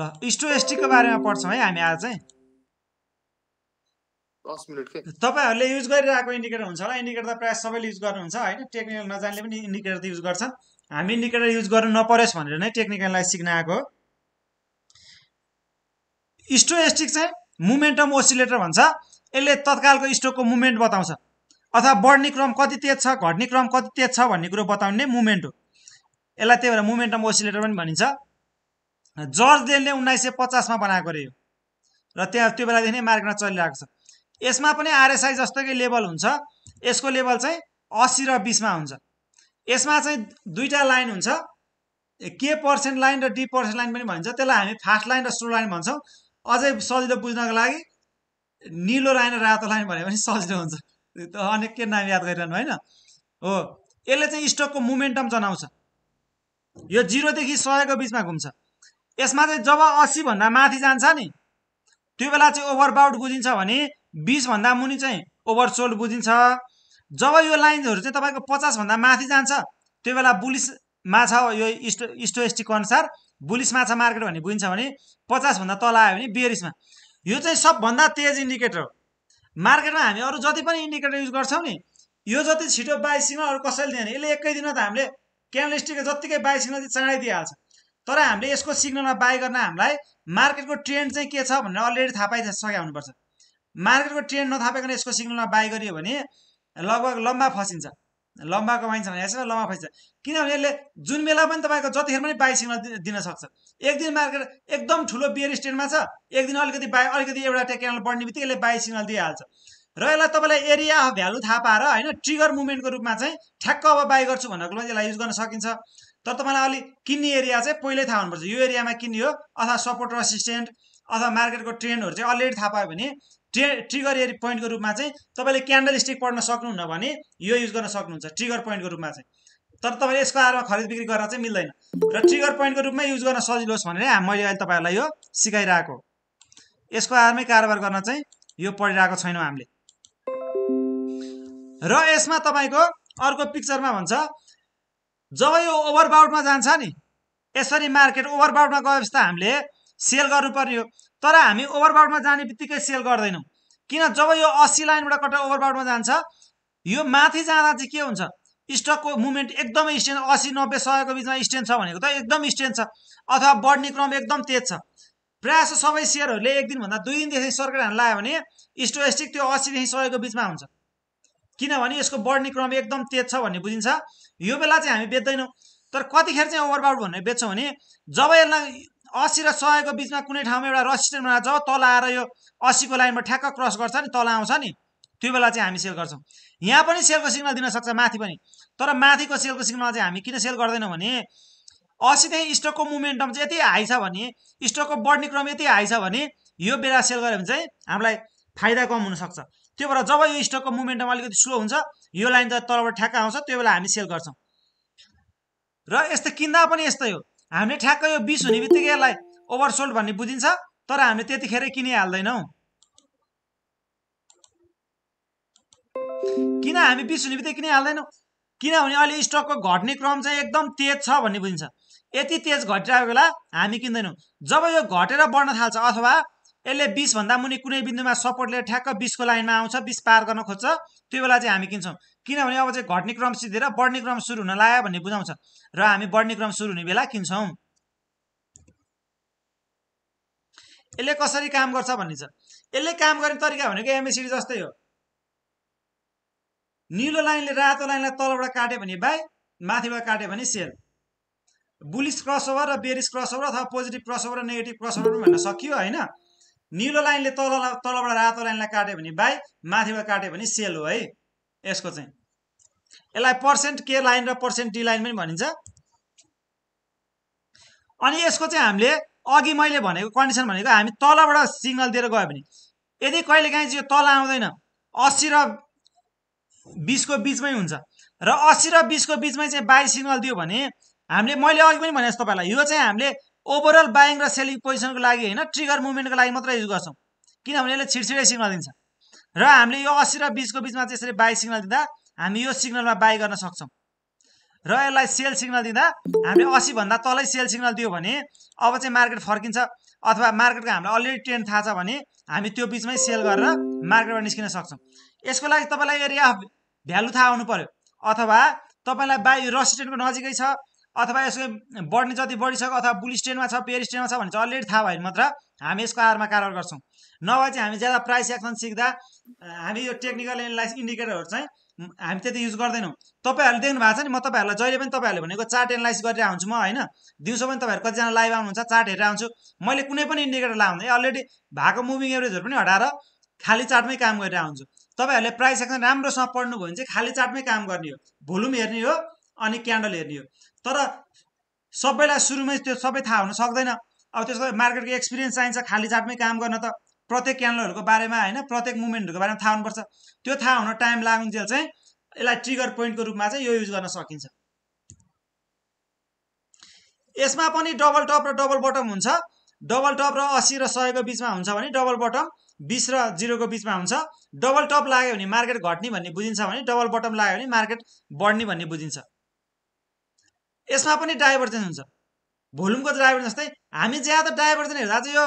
ल स्टोएस्टिकको बारेमा पढ्छौँ है हामी आज चाहिँ तपाईँहरूले युज गरिरहेको इन्डिकेटर हुन्छ होला इन्डिकेटर त प्रायः सबैले युज गर्नुहुन्छ होइन टेक्निकल नजान्ने पनि इन्डिकेटर त युज गर्छ हामी इन्डिकेटर युज गर्नु नपरोस् भनेर नै टेक्निकललाई सिक्न आएको हो स्टोएस्टिक चाहिँ मुमेन्टम ओसिलेटर भन्छ यसले तत्कालको स्टोकको मुभमेन्ट बताउँछ अथवा बढ्ने क्रम कति तेज छ घट्ने क्रम कति तेज छ भन्ने कुरो बताउने मुभमेन्ट हो यसलाई त्यही भएर मोमेन्टम ओसिलेटर पनि भनिन्छ जर्ज डेलले उन्नाइस सय पचासमा बनाएको रहे र त्यहाँ त्यो बेलादेखि नै मार्केटमा चलिरहेको छ यसमा पनि आरएसआई जस्तोकै लेभल हुन्छ यसको लेभल चाहिँ असी र बिसमा हुन्छ यसमा चाहिँ दुईवटा लाइन हुन्छ के पर्सेन्ट लाइन र डी पर्सेन्ट लाइन पनि भनिन्छ त्यसलाई हामी फास्ट लाइन र स्लो लाइन भन्छौँ अझै सजिलो बुझ्नको लागि निलो लाइन र रातो लाइन भने पनि सजिलो हुन्छ अनेक के नाम याद गरिरहनु होइन हो यसले चाहिँ स्टकको मोमेन्टम जनाउँछ यो जिरोदेखि सयको बिचमा घुम्छ यसमा चाहिँ जब असीभन्दा माथि जान्छ नि त्यो बेला चाहिँ ओभरबाउट बुझिन्छ भने बिसभन्दा मुनि चाहिँ ओभरसोल्ड बुझिन्छ जब यो लाइन्सहरू चाहिँ तपाईँको पचासभन्दा माथि जान्छ त्यो बेला बुलिस माछा यो इस्टो इस्टोएस्टिकको अनुसार बुलिस माछा मार्केट भन्ने बुझिन्छ भने पचासभन्दा तल आयो भने बेरिसमा यो चाहिँ सबभन्दा तेज इन्डिकेटर हो मार्केटमा हामी अरू जति पनि इन्डिकेटर युज गर्छौँ नि यो जति छिटो बाइसिङ अरू कसैले दिएन यसले एकै दिन त हामीले क्यान्डल जत्तिकै बाई चाहिँ चाँडै दिइहाल्छ तर हामीले यसको सिग्नलमा बाई गर्न हामीलाई मार्केटको ट्रेन्ड चाहिँ के छ भनेर अलरेडी थाहा पाइसकेका हुनुपर्छ मार्केटको ट्रेन्ड नथापाइकन यसको सिग्नलमा बाई गरियो भने लगभग लम्बा फसिन्छ लम्बा कमाइन्छ भने यसमा लम्बा फसिन्छ किनभने यसले जुन बेला पनि तपाईँको जतिखेर पनि बाई सिग्नल दिन सक्छ एक दिन मार्केट एकदम ठुलो बियर स्ट्यान्डमा छ एक दिन अलिकति बाई अलिकति एउटा टेक्निकल बढ्ने बित्तिकै यसले बाई सिग्नल दिइहाल्छ र यसलाई तपाईँलाई एरिया अफ भ्यालु थाहा पाएर होइन ट्रिगर मुभमेन्टको रूपमा चाहिँ ठ्याक्क अब बाई गर्छु भनेर लागि यसलाई युज गर्न सकिन्छ तर तपाईँलाई अलि किन्ने एरिया चाहिँ पहिल्यै थाहा हुनुपर्छ यो एरियामा किन्ने हो अथवा सपोर्ट रेसिस्टेन्ट अथवा मार्केटको ट्रेन्डहरू चाहिँ अलरेडी थाहा पायो भने ट्रे ट्रिगर एरि पोइन्टको रूपमा चाहिँ तपाईँले क्यान्डल स्टिक पढ्न सक्नुहुन्न भने यो युज गर्न सक्नुहुन्छ ट्रिगर पोइन्टको रूपमा चाहिँ तर तपाईँले यसको आधारमा खरिद बिक्री गर्न चाहिँ मिल्दैन र ट्रिगर पोइन्टको रूपमा युज गर्न सजिलो होस् भनेर मैले अहिले तपाईँहरूलाई यो सिकाइरहेको यसको आधारमै कारोबार गर्न चाहिँ यो पढिरहेको छैनौँ हामीले र यसमा तपाईँको अर्को पिक्चरमा भन्छ जब यो ओभरबाउटमा जान्छ नि यसरी मार्केट ओभरबाउटमा गएपछि त हामीले सेल गर्नुपर्ने हो तर हामी ओभरबाउटमा जाने बित्तिकै सेल गर्दैनौँ किन जब यो अस्सी लाइनबाट कटेर ओभरबाउटमा जान्छ यो माथि जाँदा चाहिँ के हुन्छ स्टकको मुभमेन्ट एकदमै स्ट्यान्ड असी नब्बे सयको बिचमा स्ट्यान्ड छ भनेको त एकदम स्ट्यान्ड छ अथवा बढ्ने क्रम एकदम तेज छ प्रायः जस्तो सबै सेयरहरूले एक दिनभन्दा दुई दिनदेखि सर्किट हान लायो भने स्टोस्टिक त्यो असीदेखि सयको बिचमा हुन्छ किनभने यसको बढ्ने क्रम एकदम तेज छ भन्ने बुझिन्छ यो बेला चाहिँ हामी बेच्दैनौँ तर कतिखेर चाहिँ ओभरबाउट भनेर बेच्छौँ भने जब यसलाई असी र सयको बिचमा कुनै ठाउँमा एउटा रसिस्टेन्ट बनाएर जब तल आएर यो असीको लाइनमा ठ्याक्क क्रस गर्छ नि तल आउँछ नि त्यो बेला चाहिँ हामी सेल गर्छौँ यहाँ पनि सेलको सिग्नल दिन सक्छ माथि पनि तर माथिको सेलको सिग्नल चाहिँ हामी किन सेल गर्दैनौँ भने असीदेखि स्टकको मुभमेन्टम चाहिँ यति हाई छ भने स्टकको बढ्ने क्रम यति हाई छ भने यो बेला सेल गऱ्यो भने चाहिँ हामीलाई फाइदा कम हुनसक्छ त्यो भएर जब यो स्टकको मुभमेन्टम अलिकति स्लो हुन्छ यो लाइन त तलबाट ठ्याक्क आउँछ त्यो बेला हामी सेल गर्छौँ र यस्तो किन्दा पनि यस्तै हो हामीले ठ्याक्क यो बिस हुने बित्तिकै यसलाई ओभरसोल्ड भन्ने बुझिन्छ तर हामीले त्यतिखेरै किनिहाल्दैनौँ किन हामी बिस हुने बित्तिकै किनिहाल्दैनौँ किनभने अहिले स्टकको घट्ने क्रम चाहिँ एकदम तेज छ भन्ने बुझिन्छ यति तेज घटिरहेको बेला हामी किन्दैनौँ जब यो घटेर बढ्न थाल्छ अथवा यसले बिसभन्दा मुनि कुनै बिन्दुमा सपोर्ट लिएर ठ्याक्क बिसको लाइनमा आउँछ बिस पार गर्न खोज्छ त्यो बेला चाहिँ हामी किन्छौँ किनभने अब चाहिँ घट्ने क्रम सिधेर बढ्ने क्रम सुरु हुन लाग्यो भन्ने बुझाउँछ र हामी बढ्ने क्रम सुरु हुने बेला किन्छौँ यसले कसरी काम गर्छ भन्ने छ यसले काम गर्ने तरिका भनेको एमएसिडी जस्तै हो निलो लाइनले रातो लाइनलाई तलबाट काट्यो भने बाई माथिबाट काट्यो भने सेल बुलिस क्रसओभर र बेरिस क्रसओभर अथवा पोजिटिभ क्रसओभर र नेगेटिभ क्रसओभर भन्न सकियो होइन निलो लाइनले तल तलबाट रातो लाइनलाई काट्यो भने बाई माथिबाट काट्यो भने सेल हो है यसको चाहिँ यसलाई पर्सेन्ट के लाइन र पर्सेन्ट डी लाइन पनि भनिन्छ अनि यसको चाहिँ हामीले अघि मैले भनेको कन्डिसन भनेको हामी तलबाट सिग्नल दिएर गयो भने यदि कहिलेकाहीँ चाहिँ यो तल आउँदैन अस्सी र बिसको बिचमै हुन्छ र अस्सी र बिसको बिचमै चाहिँ बाई सिग्नल दियो भने हामीले मैले अघि पनि भने जस्तो तपाईँलाई यो चाहिँ हामीले ओभरअल बाइङ र सेलिङ पोजिसनको लागि होइन ट्रिगर मुभमेन्टको लागि मात्रै युज गर्छौँ किनभने यसले छिटछिटै सिग्नल दिन्छ र हामीले यो अस्सी र बिसको बिचमा चाहिँ यसरी बाई सिग्नल दिँदा हामी यो सिग्नलमा बाई गर्न सक्छौँ र यसलाई सेल सिग्नल दिँदा हामीले अस्सीभन्दा तलै सेल सिग्नल दियो भने अब चाहिँ मार्केट फर्किन्छ अथवा मार्केटको हामीलाई अलरेडी ट्रेन्ड थाहा छ भने हामी त्यो बिचमै सेल गरेर मार्केटबाट निस्किन सक्छौँ यसको लागि तपाईँलाई एरिया अफ भ्यालु थाहा हुनु पऱ्यो अथवा तपाईँलाई बाई रसिस्टेन्टको नजिकै छ अथवा यसको बढ्ने जति बढिसक्यो अथवा बुल स्ट्यान्डमा छ पेयर स्ट्यान्डमा छ भने चाहिँ अलरेडी थाहा भयो भने मात्र हामी यसको आधारमा कारोबार गर्छौँ नभए चाहिँ हामी ज्यादा प्राइस एक्सन सिक्दा हामी यो टेक्निकल एनालाइस इन्डिकेटरहरू चाहिँ हामी त्यति युज गर्दैनौँ तपाईँहरूले देख्नु भएको छ नि म तपाईँहरूलाई जहिले पनि तपाईँहरूले भनेको चार्ट एनालाइज गरेर आउँछु म होइन दिउँसो पनि तपाईँहरू कतिजना लाइभ आउनुहुन्छ चार्ट हेरेर आउँछु मैले कुनै पनि इन्डिकेटर लाउँदै अलरेडी भएको मुभिङ एभरेजहरू पनि हटाएर खाली चार्टमै काम गरेर आउँछु तपाईँहरूले प्राइस एक्सन राम्रोसँग पढ्नुभयो भने चाहिँ खाली चार्टमै काम गर्ने हो भोलुम हेर्ने हो अनि क्यान्डल हेर्ने हो तर सबैलाई सुरुमै त्यो सबै थाहा हुन सक्दैन अब त्यसको मार्केटको एक्सपिरियन्स चाहिन्छ खाली जाटमै काम गर्न त प्रत्येक क्यानलहरूको बारेमा होइन प्रत्येक मुभमेन्टहरूको बारेमा थाहा हुनुपर्छ त्यो थाहा हुन टाइम लागुन्जेल चाहिँ यसलाई ट्रिगर पोइन्टको रूपमा चाहिँ यो युज गर्न सकिन्छ यसमा पनि डबल टप र डबल बटम हुन्छ डबल टप र असी र सयको बिचमा हुन्छ भने डबल बटम बिस र जिरोको बिचमा हुन्छ डबल टप लाग्यो भने मार्केट घट्ने भन्ने बुझिन्छ भने डबल बटम लाग्यो भने मार्केट बढ्ने भन्ने बुझिन्छ यसमा पनि डाइभर्जेन्स हुन्छ भोल्युमको डाइभर्जन जस्तै हामी ज्यादा डाइभर्जन हेर्दा चाहिँ यो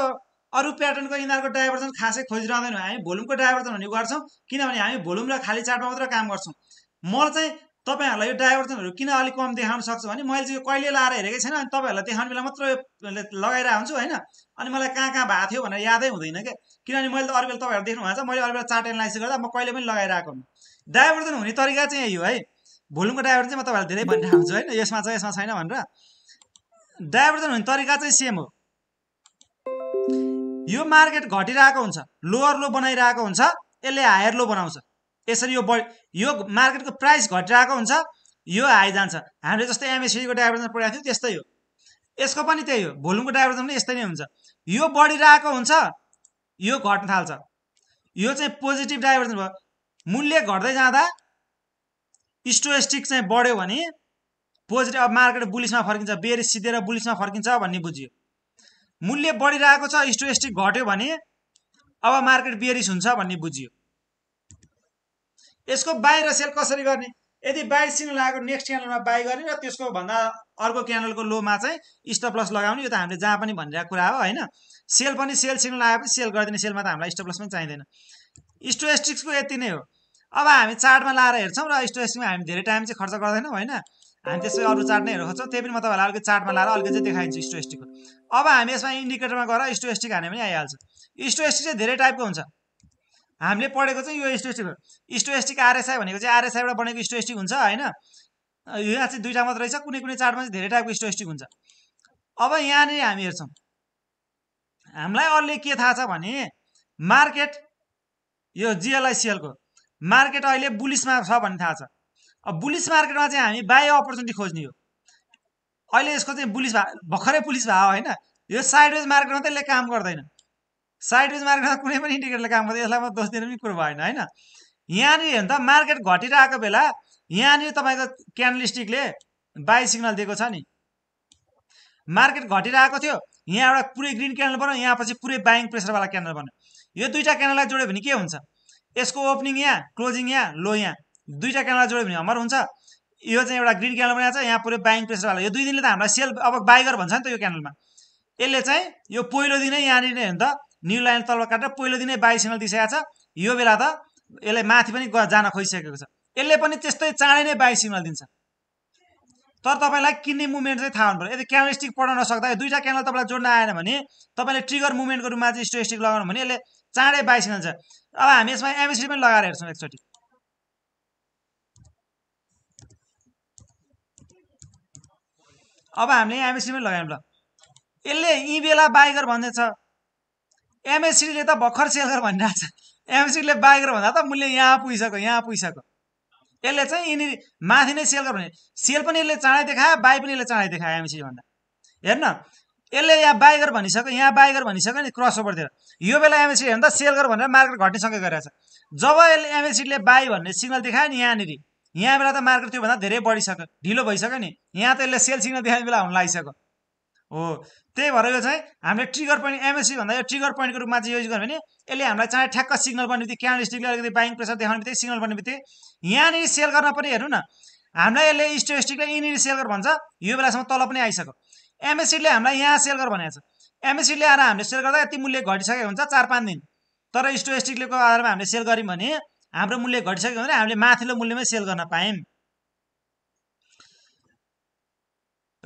अरू प्याटर्नको यिनीहरूको डाइभर्जन खासै खोजिरहँदैनौँ हामी भोल्युमको डाइभर्जन हुने गर्छौँ किनभने हामी भोल्युम र खाली चार्टमा मात्र काम गर्छौँ मलाई चाहिँ तपाईँहरूलाई यो डाइभर्जनहरू किन अलिक कम देखाउन सक्छु भने मैले चाहिँ यो कहिले लाएर हेरेकै छैन अनि तपाईँहरूलाई देखाउने बेला मात्र लगाइरहेको हुन्छु होइन अनि मलाई कहाँ कहाँ भएको थियो भनेर यादै हुँदैन क्या किनभने मैले त अरू बेला तपाईँहरू देख्नु भएको छ मैले अरू बेला चार्ट एनालाइसिस गर्दा म कहिले पनि लगाइरहेको हुँ डाइभर्जन हुने तरिका चाहिँ यही हो है भोल्युमको डाइभर्जन चाहिँ म तपाईँलाई धेरै छु होइन यसमा चाहिँ यसमा छैन भनेर डाइभर्जन हुने तरिका चाहिँ सेम हो यो मार्केट घटिरहेको हुन्छ लोवर लो बनाइरहेको हुन्छ यसले हायर लो बनाउँछ यसरी यो बढी यो मार्केटको प्राइस घटिरहेको हुन्छ यो हाई जान्छ हामीले जस्तै एमएससीको डाइभर्जन पढाएको थियौँ त्यस्तै हो यसको पनि त्यही हो भोल्युमको डाइभर्जन पनि यस्तै नै हुन्छ यो बढिरहेको हुन्छ यो घट्न थाल्छ यो चाहिँ पोजिटिभ डाइभर्जन भयो मूल्य घट्दै जाँदा स्टोएस्टिक चाहिँ बढ्यो भने पोजिटिभ अब मार्केट बुलिसमा फर्किन्छ बेर सिधेर बुलिसमा फर्किन्छ भन्ने बुझियो मूल्य बढिरहेको छ स्टोएस्टिक घट्यो भने अब मार्केट बेरिस हुन्छ भन्ने बुझियो यसको बाहिर सेल कसरी गर्ने यदि बाई सिग्नल आएको नेक्स्ट क्यानलमा बाई गर्ने र त्यसको भन्दा अर्को क्यानलको लोमा चाहिँ स्टप प्लस लगाउने यो त हामीले जहाँ पनि भनिरहेको कुरा हो होइन सेल पनि सेल सिग्नल आएपछि सेल गरिदिने सेलमा त हामीलाई स्टप प्लस पनि चाहिँदैन स्टोस्टिक्सको यति नै हो अब हामी चार्टमा लाएर हेर्छौँ र स्टोरेजमा हामी धेरै टाइम चाहिँ खर्च गर्दैनौँ होइन हामी त्यसै अरू चार्ट नै खोज्छौँ त्यही पनि म तपाईँलाई अलिकति चार्टमा लाएर अलिकति चाहिँ देखाइदिन्छु स्टोएस्टिकको अब हामी यसमा इन्डिकेटरमा गएर स्टोएस्टिक हाने पनि आइहाल्छ स्टोएस्टिक चाहिँ धेरै टाइपको हुन्छ हामीले पढेको चाहिँ यो स्टोएस्टिक हो स्टोएस्टिक आरएसआई भनेको चाहिँ आरएसआईबाट बनेको स्टोएस्टिक हुन्छ होइन यहाँ चाहिँ दुइटा मात्र रहेछ कुनै कुनै चार्टमा चाहिँ धेरै टाइपको स्टोएस्टिक हुन्छ अब यहाँनिर हामी हेर्छौँ हामीलाई अरूले के थाहा छ भने मार्केट यो जिएलआइसिएलको मार्केट अहिले बुलिसमा छ भन्ने थाहा छ अब बुलिस मार्केटमा चाहिँ हामी बाई अपर्च्युनिटी खोज्ने हो अहिले यसको चाहिँ बुलिस भा भर्खरै पुलिस भयो होइन यो साइडवेज मार्केटमा त यसले काम गर्दैन साइडवेज मार्केटमा कुनै पनि इन्डिकेटरले काम गर्दैन यसलाई म दोष दिनु पनि कुरो भएन होइन यहाँनिर हेर्नु त मार्केट घटिरहेको बेला यहाँनिर तपाईँको क्यान्डलिस्टिकले बाई सिग्नल दिएको छ नि मार्केट घटिरहेको थियो यहाँ एउटा पुरै ग्रिन क्यान्डल बन्यो यहाँ पछि पुरै बाइङ प्रेसरवाला क्यान्डल बन्यो यो दुईवटा क्यान्डललाई जोड्यो भने के हुन्छ यसको ओपनिङ यहाँ क्लोजिङ यहाँ लो यहाँ दुईवटा क्यानल जोड्यो भने हमर हुन्छ यो चाहिँ एउटा ग्रिन क्यानल बनाएको छ यहाँ पुरै बाइङ प्रेसर वाला यो दुई दिनले त हामीलाई सेल अब बाइगर भन्छ नि त यो क्यानलमा यसले चाहिँ यो पहिलो दिनै यहाँनिर हेर्नु त न्यु लाइन तलबाट काटेर पहिलो दिनै बाई सिग्नल दिइसकेको छ यो बेला त यसले माथि पनि जान खोजिसकेको छ यसले पनि त्यस्तै चाँडै नै बाई सिग्नल दिन्छ तर तपाईँलाई किन्ने मुभमेन्ट चाहिँ थाहा हुनु पऱ्यो यदि क्यानल स्टिक पढाउन नसक्दा यो दुईवटा क्यानल तपाईँलाई जोड्न आएन भने तपाईँले ट्रिगर मुभमेन्टको रूपमा चाहिँ स्टो लगाउनु भने यसले चाँडै बाई सिग्नल छ अब हामी यसमा एमएसडी पनि लगाएर हेर्छौँ एकचोटि अब हामीले एमएससी पनि लगायौँ ल यसले यी बेला बाइगर भन्दैछ एमएससीले त भर्खर सेलगर भनिरहेछ एमएससीले बाइगर भन्दा त मूल्य यहाँ पुगिसक्यो यहाँ पुगिसक्यो यसले चाहिँ यिनी माथि नै सेलगर भने सेल पनि यसले चाँडै देखायो बाई पनि यसले चाँडै देखायो एमएससी भन्दा हेर्न यसले यहाँ बाइगर भनिसक्यो यहाँ बाइगर भनिसक्यो नि क्रस ओभरतिर यो बेला हेर्नु हेर्दा सेल गर भनेर मार्केट घट्ने सँगै गरिरहेको छ जब यसले एमएसिडीले बाई भन्ने सिग्नल देखायो नि यहाँनिर यहाँ बेला त मार्केट त्योभन्दा धेरै बढिसक्यो ढिलो भइसक्यो नि यहाँ त यसले सेल सिग्नल देखाउने बेला हुन लागिसक्यो हो त्यही भएर यो चाहिँ हामीले ट्रिगर पोइन्ट एमएससी भन्दा यो ट्रिगर पोइन्टको रूपमा चाहिँ युज गर्यो भने यसले हामीलाई चाँडै ठ्याक्क सिग्नल बन्ने बित्तिकै क्यान्ड स्टिकले अलिकति बाइङ प्रेसर देखाउने बित्तिकै सिग्नल बन्ने बित्तिकै यहाँनिर सेल गर्न पनि हेर्नु न हामीलाई यसले स्टोस्टिकले यहीँनिर सेल गर भन्छ यो बेलासम्म तल पनि आइसक्यो एमएससीले हामीलाई यहाँ सेल गर भनेको छ एमएससीले आएर हामीले सेल गर्दा यति मूल्य घटिसकेको हुन्छ चार पाँच दिन तर स्टोस्टिकलेको आधारमा हामीले सेल गऱ्यौँ भने हाम्रो मूल्य घटिसक्यो भने हामीले माथिल्लो मूल्यमै सेल गर्न पायौँ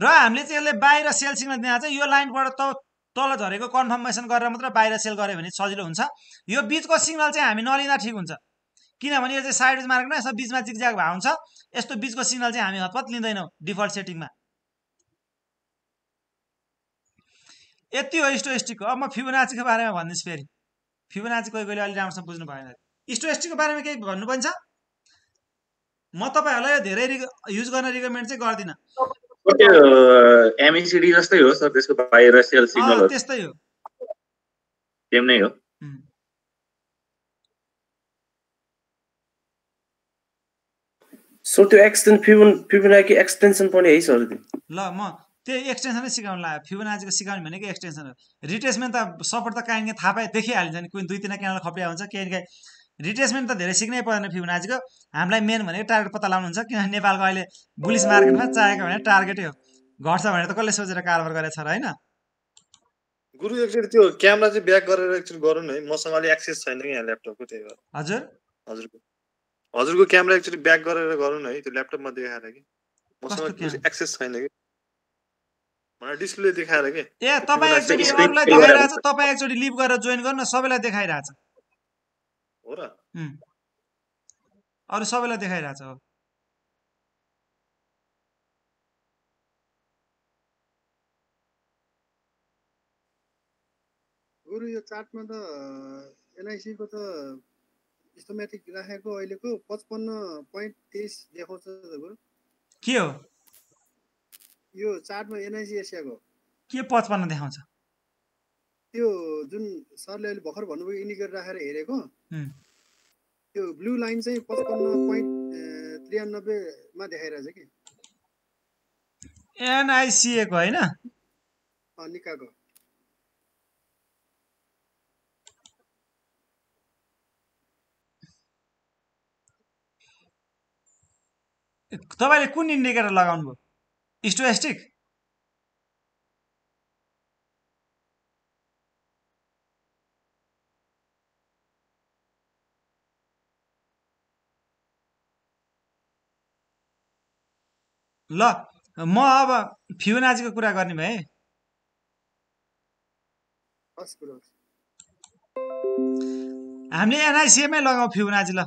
र हामीले चाहिँ यसले बाहिर सेल सिग्नल दिँदा चाहिँ यो लाइनबाट त तल झरेको कन्फर्मेसन गरेर मात्र बाहिर सेल गऱ्यो भने सजिलो हुन्छ यो बिचको सिग्नल चाहिँ हामी नलिँदा ठिक हुन्छ किनभने यो चाहिँ साइड मार्केटमा यसो बिचमा जिगज्याग भए हुन्छ यस्तो बिचको सिग्नल चाहिँ हामी हतपत लिँदैनौँ डिफल्ट सेटिङमा यति हो इस्टोएस्टिक अब म फिबोनाचीको बारेमा भनिदिन्छु फेरि फिबोनाची कोही कोहीले अलि राम्रोसँग बुझ्नु भएन इस्टोएस्टिकको बारेमा केही भन्नुपर्ने छ म तपाईँहरूलाई यो धेरै युज गर्न रिकमेन्ड चाहिँ गर्दिनँ एमएसिडी e जस्तै हो सर त्यसको बाहिर सेल सिग्नल त्यस्तै हो सेम नै हो सो त्यो एक्सटेन्सन फिबोनाची एक्सटेन्सन पनि है सर ल म त्यो एक्सटेन्सनै सिकाउनु लाग्यो फिबोनाचीको सिकाउने भनेको एक्सटेन्सन हो रिट्रेसमेन्ट त सपोर्ट त कहीँ थाहा पाए देखिहालिन्छ नि कुन दुई तिनवटा क्यानल खप्रिया हुन्छ केही काहीँ रिट्रेसमेन्ट त धेरै सिक्नै पर्दैन फिबोनाचीको हामीलाई मेन भनेको टार्गेट पत्ता लाउनुहुन्छ किनभने नेपालको अहिले बुलिस मार्केटमा चाहेको भने टार्गेटै हो घट्छ भनेर त कसले सोचेर कारोबार छ र होइन गुरु एकचोटि त्यो क्यामेरा चाहिँ ब्याक गरेर एकचोटि गरौँ न है मसँग अलिक एक्सेस छैन कि यहाँ ल्यापटपको त्यही भएर हजुर हजुरको हजुरको क्यामेरा एकचोटि ब्याक गरेर गरौँ न है त्यो ल्यापटपमा देखाएर कि मसँग एक्सेस छैन कि डिस्प्ले देखाएर के ए तपाईँ एकचोटि अरूलाई देखाइरहेछ तपाईँ एकचोटि लिभ गरेर जोइन गर्न सबैलाई देखाइरहेछ हो र अरू सबैलाई देखाइरहेछ हो गुरु यो चार्टमा त एनआइसीको त स्टोमेटिक राखेको अहिलेको पचपन्न पोइन्ट तेइस देखाउँछ के हो यो चार्टमा एनआइसी एसियाको के पचपन्न देखाउँछ त्यो जुन सरले अहिले भर्खर भन्नुभयो इन्डिकेटर राखेर हेरेको त्यो ब्लु लाइन चाहिँ पचपन्न पोइन्ट त्रियानब्बेमा देखाइरहेछ कि एनआइसिएको होइन निकाको तपाईँले कुन इन्डिकेटर लगाउनु स्टोएस्टिक ल म अब फियोनाजीको कुरा गर्ने भए हामीले एनआइसिएमै लगाउँ फिउनाजी ल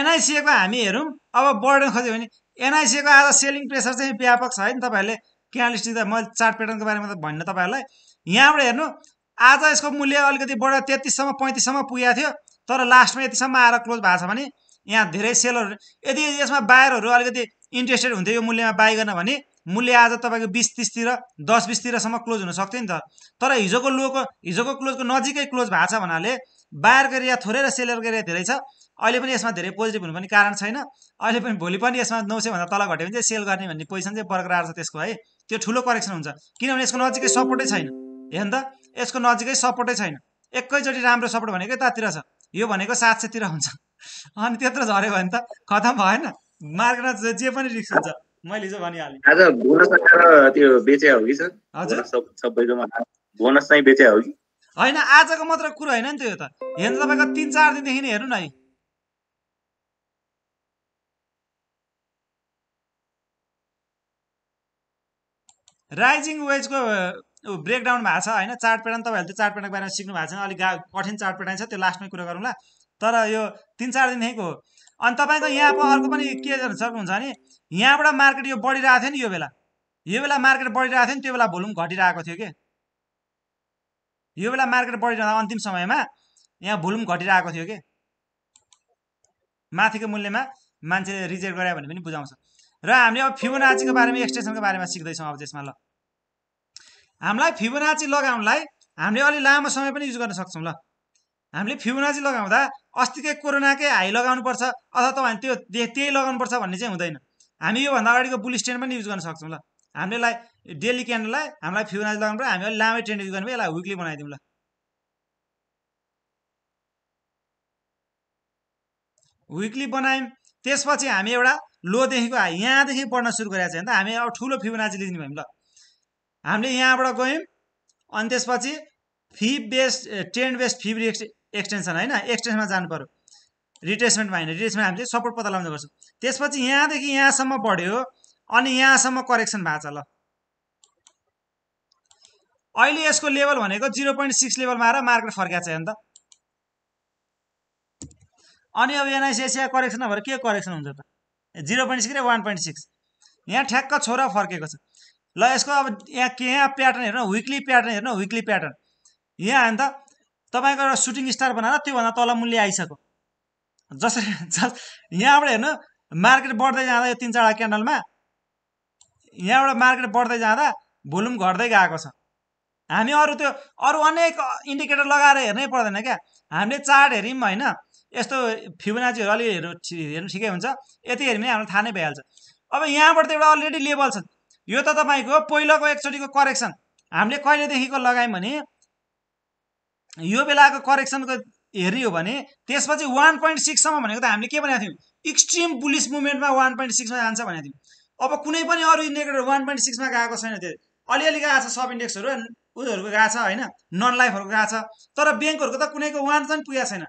एनआइसिएको हामी हेरौँ अब बढ्न खोज्यो भने एनआइसीको आज सेलिङ प्रेसर चाहिँ व्यापक छ है नि तपाईँहरूले क्यान्डलिस्टिक त मैले चार्ट प्याटर्नको बारेमा त भन्न तपाईँहरूलाई यहाँबाट हेर्नु आज यसको मूल्य अलिकति बढेर तेत्तिससम्म पैँतिससम्म पुगेको थियो तर लास्टमा यतिसम्म आएर क्लोज भएको छ भने यहाँ धेरै सेलरहरू यदि यसमा बायरहरू अलिकति इन्ट्रेस्टेड हुन्थ्यो यो मूल्यमा बाई गर्न भने मूल्य आज तपाईँको बिस तिसतिर दस बिसतिरसम्म क्लोज हुन सक्थ्यो नि त तर हिजोको लोको हिजोको क्लोजको नजिकै क्लोज भएको छ भन्नाले बाहिर गरेर थोरै र सेलर गरेर धेरै छ अहिले पनि यसमा धेरै पोजिटिभ पनि कारण छैन अहिले पनि भोलि पनि यसमा नौ सयभन्दा तल घट्यो भने चाहिँ सेल गर्ने भन्ने पोजिसन चाहिँ बरकरार छ त्यसको है त्यो ठुलो करेक्सन हुन्छ किनभने यसको नजिकै सपोर्टै छैन हेर्नु त यसको नजिकै सपोर्टै छैन एकैचोटि राम्रो सपोर्ट भनेको यतातिर छ यो भनेको सात सयतिर हुन्छ अनि त्यत्रो झऱ्यो भने त खतम भएन मार्केटमा जे पनि रिक्स हुन्छ मैले चाहिँ भनिहालेँ आज बोनस त्यो बेचे हो कि सर हजुर सबैकोमा बोनस चाहिँ बेचे हो कि होइन आजको मात्र कुरो होइन नि त यो त हेर्नु तपाईँको तिन चार दिनदेखि हेर्नु न है राइजिङ वेजको ब्रेकडाउन भएको छ होइन चार्ट प्याटर्न तपाईँहरूले त्यो चार्ट प्याटर्नको बारेमा सिक्नु भएको छैन अलिक गा कठिन चार्ट प्याटर्न छ त्यो लास्टमै कुरा गरौँला तर यो तिन चार दिनदेखिको हो अनि तपाईँको यहाँ पो अर्को पनि के गर्नु सक्नुहुन्छ भने यहाँबाट मार्केट यो बढिरहेको थियो नि यो बेला यो बेला मार्केट बढिरहेको थियो नि त्यो बेला भोलुम घटिरहेको थियो कि यो बेला मार्केट बढिरहँदा अन्तिम समयमा यहाँ भोल्युम घटिरहेको थियो कि माथिको मूल्यमा मान्छेले रिजेक्ट गरायो भने पनि बुझाउँछ र हामीले अब फिबोनाचीको बारेमा एक्सटेन्सनको बारेमा सिक्दैछौँ अब त्यसमा ल हामीलाई फिबोनाची लगाउनलाई हामीले अलि लामो समय पनि युज गर्न सक्छौँ ल हामीले फिबोनाची लगाउँदा अस्तिकै कोरोनाकै हाई लगाउनुपर्छ अथवा तपाईँ त्यो त्यही लगाउनुपर्छ भन्ने चाहिँ हुँदैन हामी योभन्दा अगाडिको बुल स्ट्यान्ड पनि युज गर्न सक्छौँ ल हामीलाई डेली क्यान्डललाई हामीलाई फिबोनाची लगाउनु पऱ्यो हामी अलिक लामै ट्रेन्ड युज गर्नु यसलाई विकली बनाइदिउँ ल विकली बनायौँ त्यसपछि हामी एउटा लोदेखिको यहाँदेखि पढ्न सुरु गरेका छौँ त हामी अब ठुलो फिबोनाची लिने भयौँ ल हामीले यहाँबाट गयौँ अनि त्यसपछि fib based trend based fib extension होइन एक्सटेन्सनमा जानु पऱ्यो रिट्रेसमेन्टमा होइन रिट्रेसमेन्ट हामीले सपोर्ट पत्ता लगाउँदै गर्छौँ त्यसपछि यहाँदेखि यहाँसम्म बढ्यो अनि यहाँसम्म करेक्सन भएको छ ल अहिले यसको लेभल भनेको जिरो पोइन्ट सिक्स लेभलमा आएर मार्केट फर्किएको छ अन्त अनि अब एनआइसिएसिया करेक्सन भएर के करेक्सन हुन्छ त जिरो पोइन्ट सिक्स र वान पोइन्ट सिक्स यहाँ ठ्याक्क छोरा फर्केको छ ल यसको अब यहाँ के यहाँ प्याटर्न हेर्नु विक्ली प्याटर्न हेर्नु विक्ली प्याटर्न यहाँ अन्त तपाईँको एउटा सुटिङ स्टार बनाएर त्योभन्दा तल मूल्य आइसक्यो जसरी जस यहाँबाट हेर्नु मार्केट बढ्दै जाँदा यो तिन चारवटा क्यान्डलमा यहाँबाट मार्केट बढ्दै जाँदा भोल्युम घट्दै गएको छ हामी अरू त्यो अरू अनेक इन्डिकेटर लगाएर हेर्नै पर्दैन क्या हामीले चार्ट हेऱ्यौँ होइन यस्तो फिबोनाचीहरू अलि हेर्नु हेर्नु ठिकै हुन्छ यति हेऱ्यौँ भने हामीलाई थाहा नै भइहाल्छ अब यहाँबाट त एउटा अलरेडी लेभल छ यो त तपाईँको पहिलोको एकचोटिको करेक्सन हामीले कहिलेदेखिको लगायौँ भने यो बेलाको करेक्सनको हेरियो भने त्यसपछि वान पोइन्ट सिक्ससम्म भनेको त हामीले के भनेको थियौँ एक्सट्रिम पुलिस मुभमेन्टमा वान पोइन्ट सिक्समा जान्छ भनेको थियौँ अब कुनै पनि अरू इन्डिकेटर वान पोइन्ट सिक्समा गएको छैन त्यो अलिअलि गएको छ सब इन्डेक्सहरू उयोहरूको गएको छ होइन नन लाइफहरूको गएको छ तर ब्याङ्कहरूको त कुनैको वान त पुगेको छैन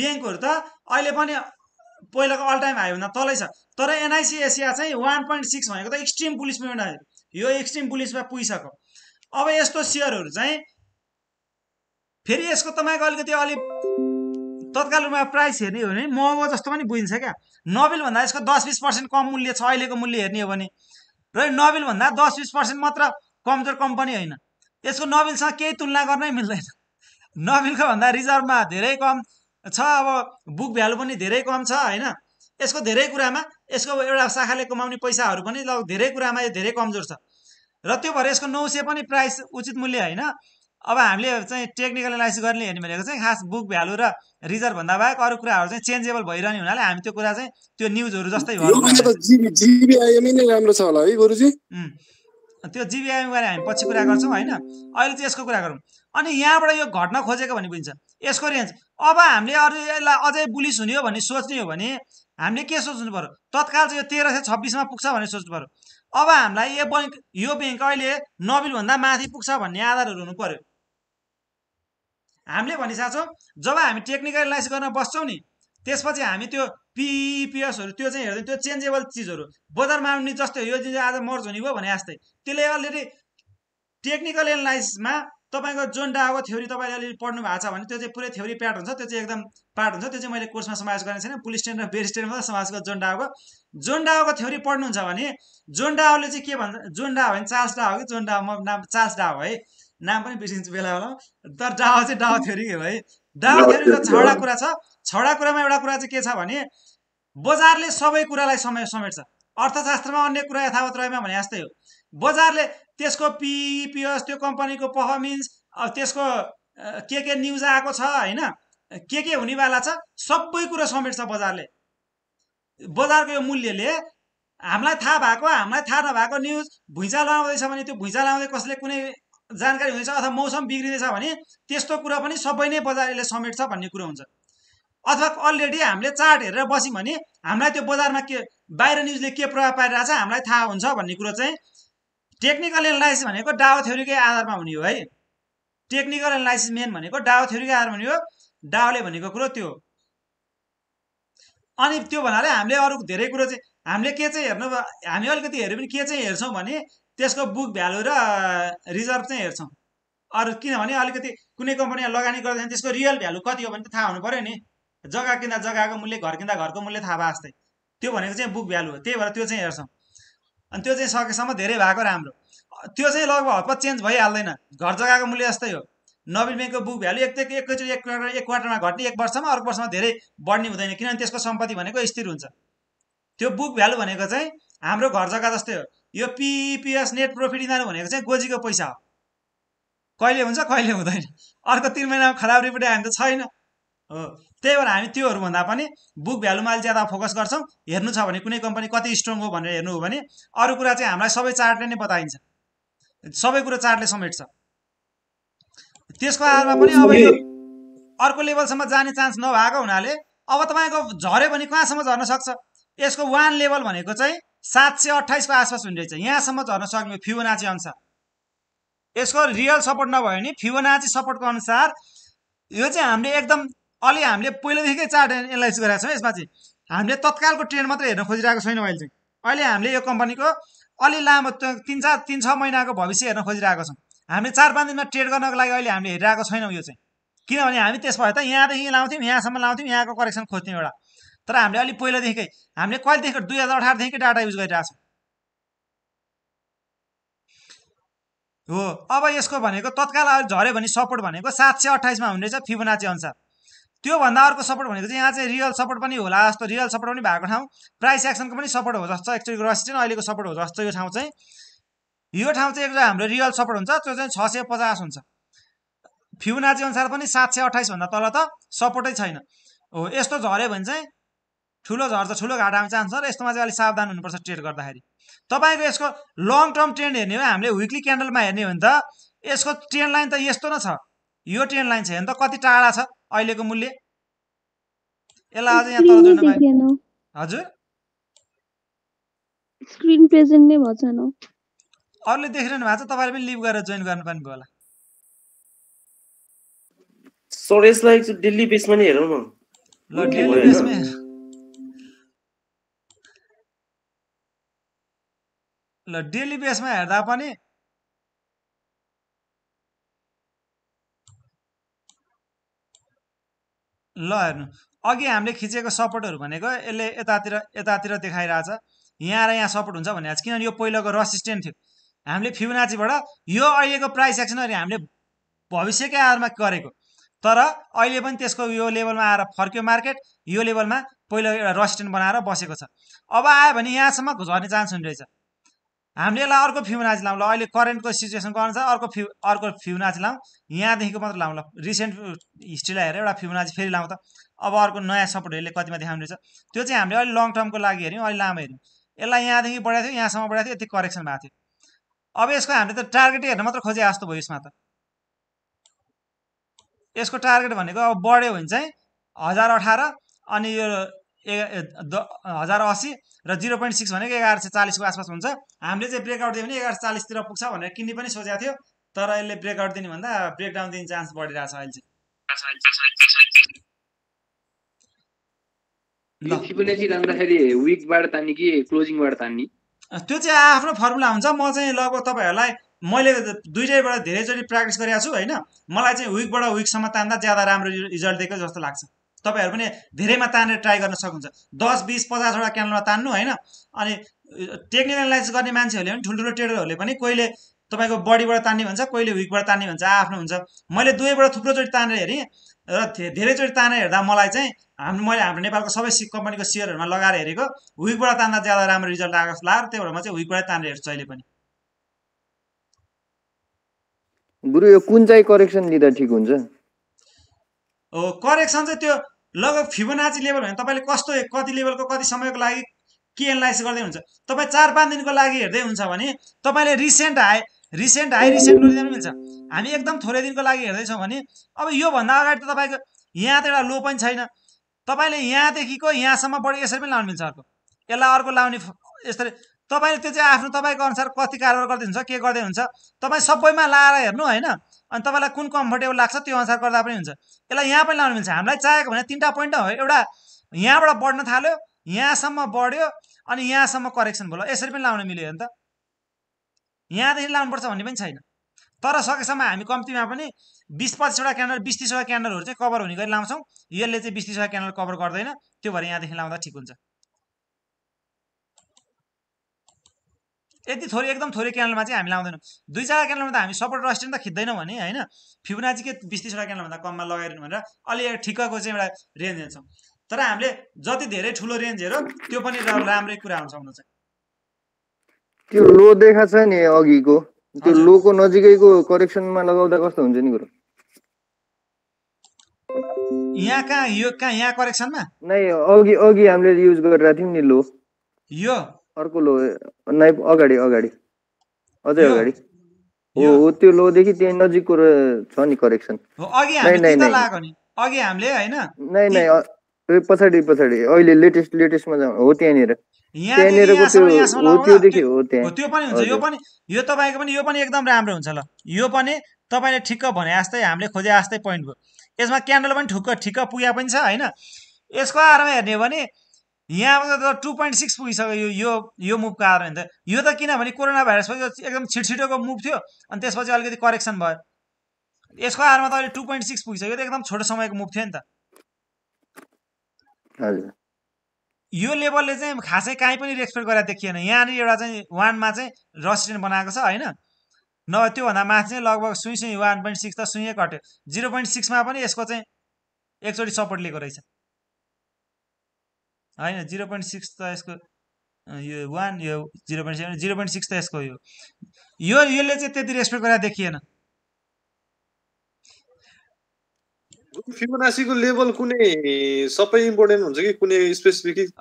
ब्याङ्कहरू त अहिले पनि पहिलाको अल टाइम हाईभन्दा तलै छ तर एनआइसी एसिया चाहिँ वान पोइन्ट सिक्स भनेको त एक्सट्रिम पुलिस मुभमेन्ट आयो यो एक्सट्रिम पुलिसमा पुगिसक्यो अब यस्तो सेयरहरू चाहिँ फेरि यसको तपाईँको अलिकति अलिक तत्काल रूपमा प्राइस हेर्ने हो भने महँगो जस्तो पनि बुझिन्छ क्या नोभेलभन्दा यसको दस बिस पर्सेन्ट कम मूल्य छ अहिलेको मूल्य हेर्ने हो भने र नोभेलभन्दा दस बिस पर्सेन्ट मात्र कमजोर कम्पनी होइन यसको नोभेलसँग केही तुलना गर्नै मिल्दैन नोभेलको भन्दा रिजर्भमा धेरै कम छ अब बुक भ्यालु पनि धेरै कम छ होइन यसको धेरै कुरामा यसको एउटा शाखाले कमाउने पैसाहरू पनि धेरै कुरामा यो धेरै कमजोर छ र त्यो भएर यसको नौ सय पनि प्राइस उचित मूल्य होइन अब हामीले चाहिँ टेक्निकल एनालाइसिस गर्ने हेर्ने भनेको चाहिँ खास बुक भ्यालु र रिजर्भ भन्दा बाहेक अरू कुराहरू चाहिँ चेन्जेबल भइरहने हुनाले हामी त्यो कुरा चाहिँ त्यो न्युजहरू जस्तै त्यो जिबिआइएम गरेर हामी पछि कुरा गर्छौँ होइन अहिले चाहिँ यसको कुरा गरौँ अनि यहाँबाट यो घट्न खोजेको भन्ने बुझिन्छ यसको रेन्ज अब हामीले अरू यसलाई अझै बुलिस हुने हो भन्ने सोच्ने हो भने हामीले के सोच्नु पऱ्यो तत्काल चाहिँ यो तेह्र सय छब्बिसमा पुग्छ भन्ने सोच्नु पऱ्यो अब हामीलाई यो ब्याङ्क यो ब्याङ्क अहिले नबिलभन्दा माथि पुग्छ भन्ने आधारहरू हुनु पऱ्यो हामीले भनिसकेको छौँ जब हामी टेक्निकल एनालाइस गर्न बस्छौँ नि त्यसपछि हामी त्यो पिपिएसहरू त्यो चाहिँ हेर्दैन त्यो चेन्जेबल चिजहरू बजारमा आउने जस्तै यो चिज आज मर्ज हुने भयो भने जस्तै त्यसले अलिअलि टेक्निकल एनालाइसिसमा तपाईँको जुन डाको थ्योरी तपाईँले अलिअलि पढ्नु भएको छ भने त्यो चाहिँ पुरै थ्योरी पार्ट हुन्छ त्यो चाहिँ एकदम पार्ट हुन्छ त्यो चाहिँ मैले कोर्समा समावेश गर्ने छैन पुलिस स्टेन्ड र बेर स्टेन्डमा समाजको जुन डाको जोन डाको थ्योरी पढ्नुहुन्छ भने जोन डाओले चाहिँ के भन्छ जोन डा भने चार्ल्स डा हो कि जोन डा म नाम चार्ल्स डा हो है नाम पनि बिर्सिन्छु बेला बेला तर डाव चाहिँ डाव थियो अरे है डाव थियो छवटा कुरा छ छवटा कुरामा एउटा कुरा चाहिँ के छ भने बजारले सबै कुरालाई समय समेट्छ अर्थशास्त्रमा अन्य कुरा यथावत रहेमा भने जस्तै हो बजारले त्यसको पिपिएस त्यो कम्पनीको पर्फर्मेन्स त्यसको के के न्युज आएको छ होइन के के हुनेवाला छ सबै कुरो समेट्छ बजारले बजारको यो मूल्यले हामीलाई थाहा भएको हामीलाई थाहा नभएको न्युज भुइँचा लाउँदैछ भने त्यो भुइँचा लाउँदै कसले कुनै जानकारी हुँदैछ अथवा मौसम बिग्रिँदैछ भने त्यस्तो कुरा पनि सबै नै बजारले समेट्छ भन्ने कुरो हुन्छ अथवा अलरेडी हामीले चार्ट हेरेर बस्यौँ भने हामीलाई त्यो बजारमा के बाहिर न्युजले के प्रभाव पारिरहेको छ हामीलाई थाहा हुन्छ भन्ने कुरो चाहिँ टेक्निकल एनालाइसिस भनेको डाओ थ्योरीकै आधारमा हुने हो है टेक्निकल एनालाइसिस मेन भनेको डाओ थ्योरीकै आधारमा हुने हो डाओले भनेको कुरो त्यो अनि त्यो भन्नाले हामीले अरू धेरै कुरो चाहिँ हामीले के चाहिँ हेर्नु हामी अलिकति हेऱ्यो भने के चाहिँ हेर्छौँ भने त्यसको बुक भ्यालु र रिजर्भ चाहिँ हेर्छौँ अरू किनभने अलिकति कुनै कम्पनीमा लगानी गर्दाखेरि त्यसको रियल भ्यालु कति हो भने त थाहा हुनु पऱ्यो नि जग्गा किन्दा जग्गाको मूल्य घर किन्दा घरको मूल्य थाहा भए जस्तै त्यो भनेको चाहिँ बुक भ्यालु हो त्यही भएर त्यो चाहिँ हेर्छौँ अनि त्यो चाहिँ सकेसम्म धेरै भएको राम्रो त्यो चाहिँ लगभग हतपत चेन्ज भइहाल्दैन घर जग्गाको मूल्य जस्तै हो नबिल ब्याङ्कको बुक भ्यालु एक एकैचोटि एक क्वार्टर एक क्वार्टरमा घट्ने एक वर्षमा अर्को वर्षमा धेरै बढ्ने हुँदैन किनभने त्यसको सम्पत्ति भनेको स्थिर हुन्छ त्यो बुक भ्यालु भनेको चाहिँ हाम्रो घर जग्गा जस्तै हो यो पिपिएस नेट प्रफिट यिनीहरू भनेको चाहिँ गोजीको पैसा हो कहिले हुन्छ कहिले हुँदैन अर्को तिन महिनामा खराब रिपोर्ट आयो भने त छैन हो त्यही भएर हामी त्योहरू भन्दा पनि बुक भ्यालुमा अलिक ज्यादा फोकस गर्छौँ हेर्नु छ भने कुनै कम्पनी कति स्ट्रङ हो भनेर हेर्नु हो भने अरू कुरा चाहिँ हामीलाई सबै चार्टले नै बताइन्छ सबै कुरो चार्टले समेट्छ त्यसको आधारमा पनि अब यो अर्को लेभलसम्म जाने चान्स नभएको हुनाले अब तपाईँको झऱ्यो भने कहाँसम्म झर्न सक्छ यसको वान लेभल भनेको चाहिँ सात सय अठाइसको आसपास हुने रहेछ यहाँसम्म झर्न सक्ने फिबोनाची अनुसार यसको रियल सपोर्ट नभयो भने फिबोनाची सपोर्टको अनुसार यो चाहिँ हामीले एकदम अलि हामीले पहिलेदेखिकै चार्ट एनालाइज गरेका छौँ यसमा चाहिँ हामीले तत्कालको ट्रेन्ड मात्रै हेर्न खोजिरहेको छैनौँ अहिले चाहिँ अहिले हामीले यो कम्पनीको अलि लामो तिन चार तिन छ महिनाको भविष्य हेर्न खोजिरहेको छौँ हामीले चार पाँच दिनमा ट्रेड गर्नको लागि अहिले हामीले हेरिरहेको छैनौँ यो चाहिँ किनभने हामी त्यस भए त यहाँदेखि लाउँथ्यौँ यहाँसम्म लाउँथ्यौँ यहाँको करेक्सन खोज्थ्यौँ एउटा तर हामीले अलिक पहिलादेखिकै हामीले कहिलेदेखि दुई हजार अठारदेखिकै डाटा युज गरिरहेछौँ हो अब यसको भनेको तत्काल अहिले झऱ्यो भने सपोर्ट भनेको सात सय अठाइसमा हुने रहेछ फिबोनाची अनुसार त्योभन्दा अर्को सपोर्ट भनेको चाहिँ यहाँ चाहिँ रियल सपोर्ट पनि होला जस्तो रियल सपोर्ट पनि भएको ठाउँ प्राइस एक्सनको पनि सपोर्ट हो जस्तो एक्चुली चाहिँ अहिलेको सपोर्ट हो जस्तो यो ठाउँ चाहिँ यो ठाउँ चाहिँ एकजना हाम्रो रियल सपोर्ट हुन्छ त्यो चाहिँ छ सय पचास हुन्छ फिउनाची अनुसार पनि सात सय अठाइसभन्दा तल त सपोर्टै छैन हो यस्तो झऱ्यो भने चाहिँ ठुलो झर्छ ठुलो घाटामा छ र यस्तोमा चाहिँ अलिक सावधान हुनुपर्छ ट्रेड गर्दाखेरि तपाईँको यसको लङ टर्म ट्रेन्ड हेर्ने हो हामीले विक्ली क्यान्डलमा हेर्ने हो भने त यसको ट्रेन्ड लाइन त यस्तो नै छ यो ट्रेन्ड लाइन छ हेर्नु त कति टाढा छ अहिलेको मूल्य यसलाई अझ यहाँ तल जोड्नु हजुर स्क्रिन प्रेजेन्ट नै भएको छैन अरूले देखिरहनु भएको छ तपाईँले पनि लिभ गरेर जोइन गर्नुपर्ने भयो होला यसलाई डेली बेसमा नै हेरौँ न ल डेली बेसमा ल डेली बेसमा हेर्दा पनि ल हेर्नु अघि हामीले खिचेको सपोर्टहरू भनेको यसले यतातिर यतातिर देखाइरहेछ यहाँ र यहाँ सपोर्ट हुन्छ भनिरहेको छ किनभने यो पहिलोको रसिस्टेन्ट थियो हामीले फिबोनाचीबाट यो अहिलेको प्राइस एक्सनहरू हामीले भविष्यकै आधारमा गरेको तर अहिले पनि त्यसको यो लेभलमा आएर फर्क्यो मार्केट यो लेभलमा पहिलो एउटा रसिस्टेन्ट बनाएर बसेको छ अब आयो भने यहाँसम्म झर्ने चान्स हुने रहेछ हामीले यसलाई अर्को फिबोनाची लाउँला अहिले करेन्टको सिचुएसनको अनुसार अर्को फ्यु अर्को फिबोनाची लाउँ यहाँदेखिको मात्र लाउँला रिसेन्ट हिस्ट्रीलाई हेरेर एउटा फिबोनाची फेरि लाउँ त अब अर्को नयाँ सपोर्टहरूले कतिमा देखाउने रहेछ त्यो चाहिँ हामीले अलिक लङ टर्मको लागि हेऱ्यौँ अलि लामो हेऱ्यौँ यसलाई यहाँदेखि बढाएको थियो यहाँसम्म बढाएको थियो यति करेक्सन भएको थियो अब यसको हामीले त टार्गेट हेर्न मात्र खोजे जस्तो भयो यसमा त यसको टार्गेट भनेको अब बढ्यो भने चाहिँ हजार अठार अनि यो हजार असी र जिरो पोइन्ट सिक्स भनेको एघार सय चालिसको आसपास हुन्छ हामीले चाहिँ ब्रेकआउट दियो भने एघार सय चालिसतिर पुग्छ भनेर किन्ने पनि सोचेको थियो तर यसले ब्रेकआउट दिने भन्दा ब्रेकडाउन दिने चान्स बढिरहेको छ अहिले चाहिँ त्यो चाहिँ आफ्नो फर्मुला हुन्छ म चाहिँ लगभग तपाईँहरूलाई मैले दुइटैबाट धेरैचोटि प्र्याक्टिस गरेको छु होइन मलाई चाहिँ विकबाट विकसम्म तान्दा ज्यादा राम्रो रिजल्ट दिएको जस्तो लाग्छ तपाईँहरू पनि धेरैमा तानेर ट्राई गर्न सक्नुहुन्छ दस बिस पचासवटा क्यानलमा तान्नु होइन अनि टेक्निकल एनालाइसिस गर्ने मान्छेहरूले पनि ठुल्ठुलो ट्रेडरहरूले पनि कहिले तपाईँको बडीबाट तान्ने भन्छ कहिले विकबाट तान्ने भन्छ आफ्नो हुन्छ मैले दुवैबाट थुप्रोचोटि तानेर हेरेँ र धेरैचोटि तानेर हेर्दा मलाई चाहिँ हाम्रो मैले हाम्रो नेपालको सबै सि कम्पनीको सेयरहरूमा लगाएर हेरेको विकबाट तान्दा ज्यादा राम्रो रिजल्ट आएको जस्तो लाग्यो त्यही भएर म चाहिँ विकबाटै तानेर हेर्छु अहिले पनि गुरु यो कुन चाहिँ करेक्सन लिँदा ठिक हुन्छ करेक्सन चाहिँ त्यो लगभग फिबोनाची लेभल भने तपाईँले कस्तो कति लेभलको कति समयको लागि के एनालाइज गर्दै हुन्छ तपाईँ चार पाँच दिनको लागि हेर्दै हुन्छ भने तपाईँले recent high recent high recent low मिल्छ हामी एकदम थोरै दिनको लागि हेर्दैछौँ भने अब योभन्दा अगाडि त तपाईँको यहाँ त एउटा लो पनि छैन तपाईँले यहाँदेखिको यहाँसम्म बढी यसरी पनि लाउनु मिल्छ अर्को यसलाई अर्को लाउने यसरी तपाईँले त्यो चाहिँ आफ्नो तपाईँको अनुसार कति कारोबार गर्दै हुन्छ के गर्दै हुन्छ तपाईँ सबैमा लाएर हेर्नु होइन अनि तपाईँलाई कुन कम्फर्टेबल लाग्छ त्यो अनुसार गर्दा पनि हुन्छ यसलाई यहाँ पनि लाउनु मिल्छ हामीलाई चाहेको भने तिनवटा पोइन्ट हो एउटा यहाँबाट बढ्न थाल्यो यहाँसम्म बढ्यो अनि यहाँसम्म करेक्सन भयो यसरी पनि लाउन मिल्यो भने त यहाँदेखि लाउनुपर्छ भन्ने पनि छैन तर सकेसम्म हामी कम्तीमा पनि बिस पच्चिसवटा क्यान्डल बिस तिसवटा क्यान्डलहरू चाहिँ कभर हुने गरी लाउँछौँ यसले चाहिँ बिस तिसवटा क्यान्डल कभर गर्दैन त्यो भएर यहाँदेखि लाउँदा ठिक हुन्छ यति थोरै एकदम थोरै क्यानलमा चाहिँ हामी लाउँदैनौँ दुई चारवटा क्यानलमा त हामी सपोर्ट र त खिच्दैनौँ भने होइन के बिस तिसवटा क्यानलभन्दा कममा लगाइदिनु भनेर अलि ठिक्कको चाहिँ एउटा रेन्ज हेर्छौँ तर हामीले जति धेरै ठुलो रेन्ज हेरौँ त्यो पनि राम्रै कुरा हुन्छ हुन चाहिँ त्यो लो देखा छ नि अघिको त्यो लोको नजिकैको करेक्सनमा लगाउँदा कस्तो हुन्छ नि कुरो यहाँ कहाँ यो कहाँ यहाँ करेक्सनमा नै अघि अघि हामीले युज गरिरहेको थियौँ नि लो यो अर्को लो नाइप अगाडि अगाडि अझै अगाडि हो हो त्यो लोदेखि त्यही नजिकको छ नि करेक्सन अघि हामीले पछाडि पछाडि अहिले लेटेस्ट लेटेस्टमा हो त्यहाँनिर त्यो पनि हुन्छ यो पनि यो तपाईँको पनि यो पनि एकदम राम्रो हुन्छ ल यो पनि तपाईँले ठिक्क भने जस्तै हामीले खोजे जस्तै पोइन्ट भयो यसमा क्यान्डल पनि ठुक्क ठिक्क पुगे पनि छ होइन यसको आधारमा हेर्ने हो भने यहाँबाट त टु पोइन्ट सिक्स पुगिसक्यो यो यो मुभको आधारमा त यो त किनभने कोरोना भाइरसपछि एकदम छिटछिटोको मुभ थियो अनि त्यसपछि अलिकति करेक्सन भयो यसको आधारमा त अहिले टु पोइन्ट सिक्स पुगिसक्यो त एकदम छोटो समयको मुभ थियो नि त यो लेभलले चाहिँ खासै काहीँ पनि रेस्पेक्ट गरेर देखिएन यहाँनिर एउटा चाहिँ वानमा चाहिँ रसिडेन्ट बनाएको छ होइन नभए त्योभन्दा माथि चाहिँ लगभग सुई सुई वान पोइन्ट सिक्स त सुइँ कट्यो जिरो पोइन्ट सिक्समा पनि यसको चाहिँ एकचोटि सपोर्ट लिएको रहेछ होइन जिरो पोइन्ट सिक्स त यसको यो वान यो zero point seven zero point six त यसको यो यो यसले चाहिँ त्यति रेस्पेक्ट गरेर देखिएन फिबोनासीको लेभल कुनै सबै इम्पोर्टेन्ट हुन्छ कि कुनै स्पेसिफिक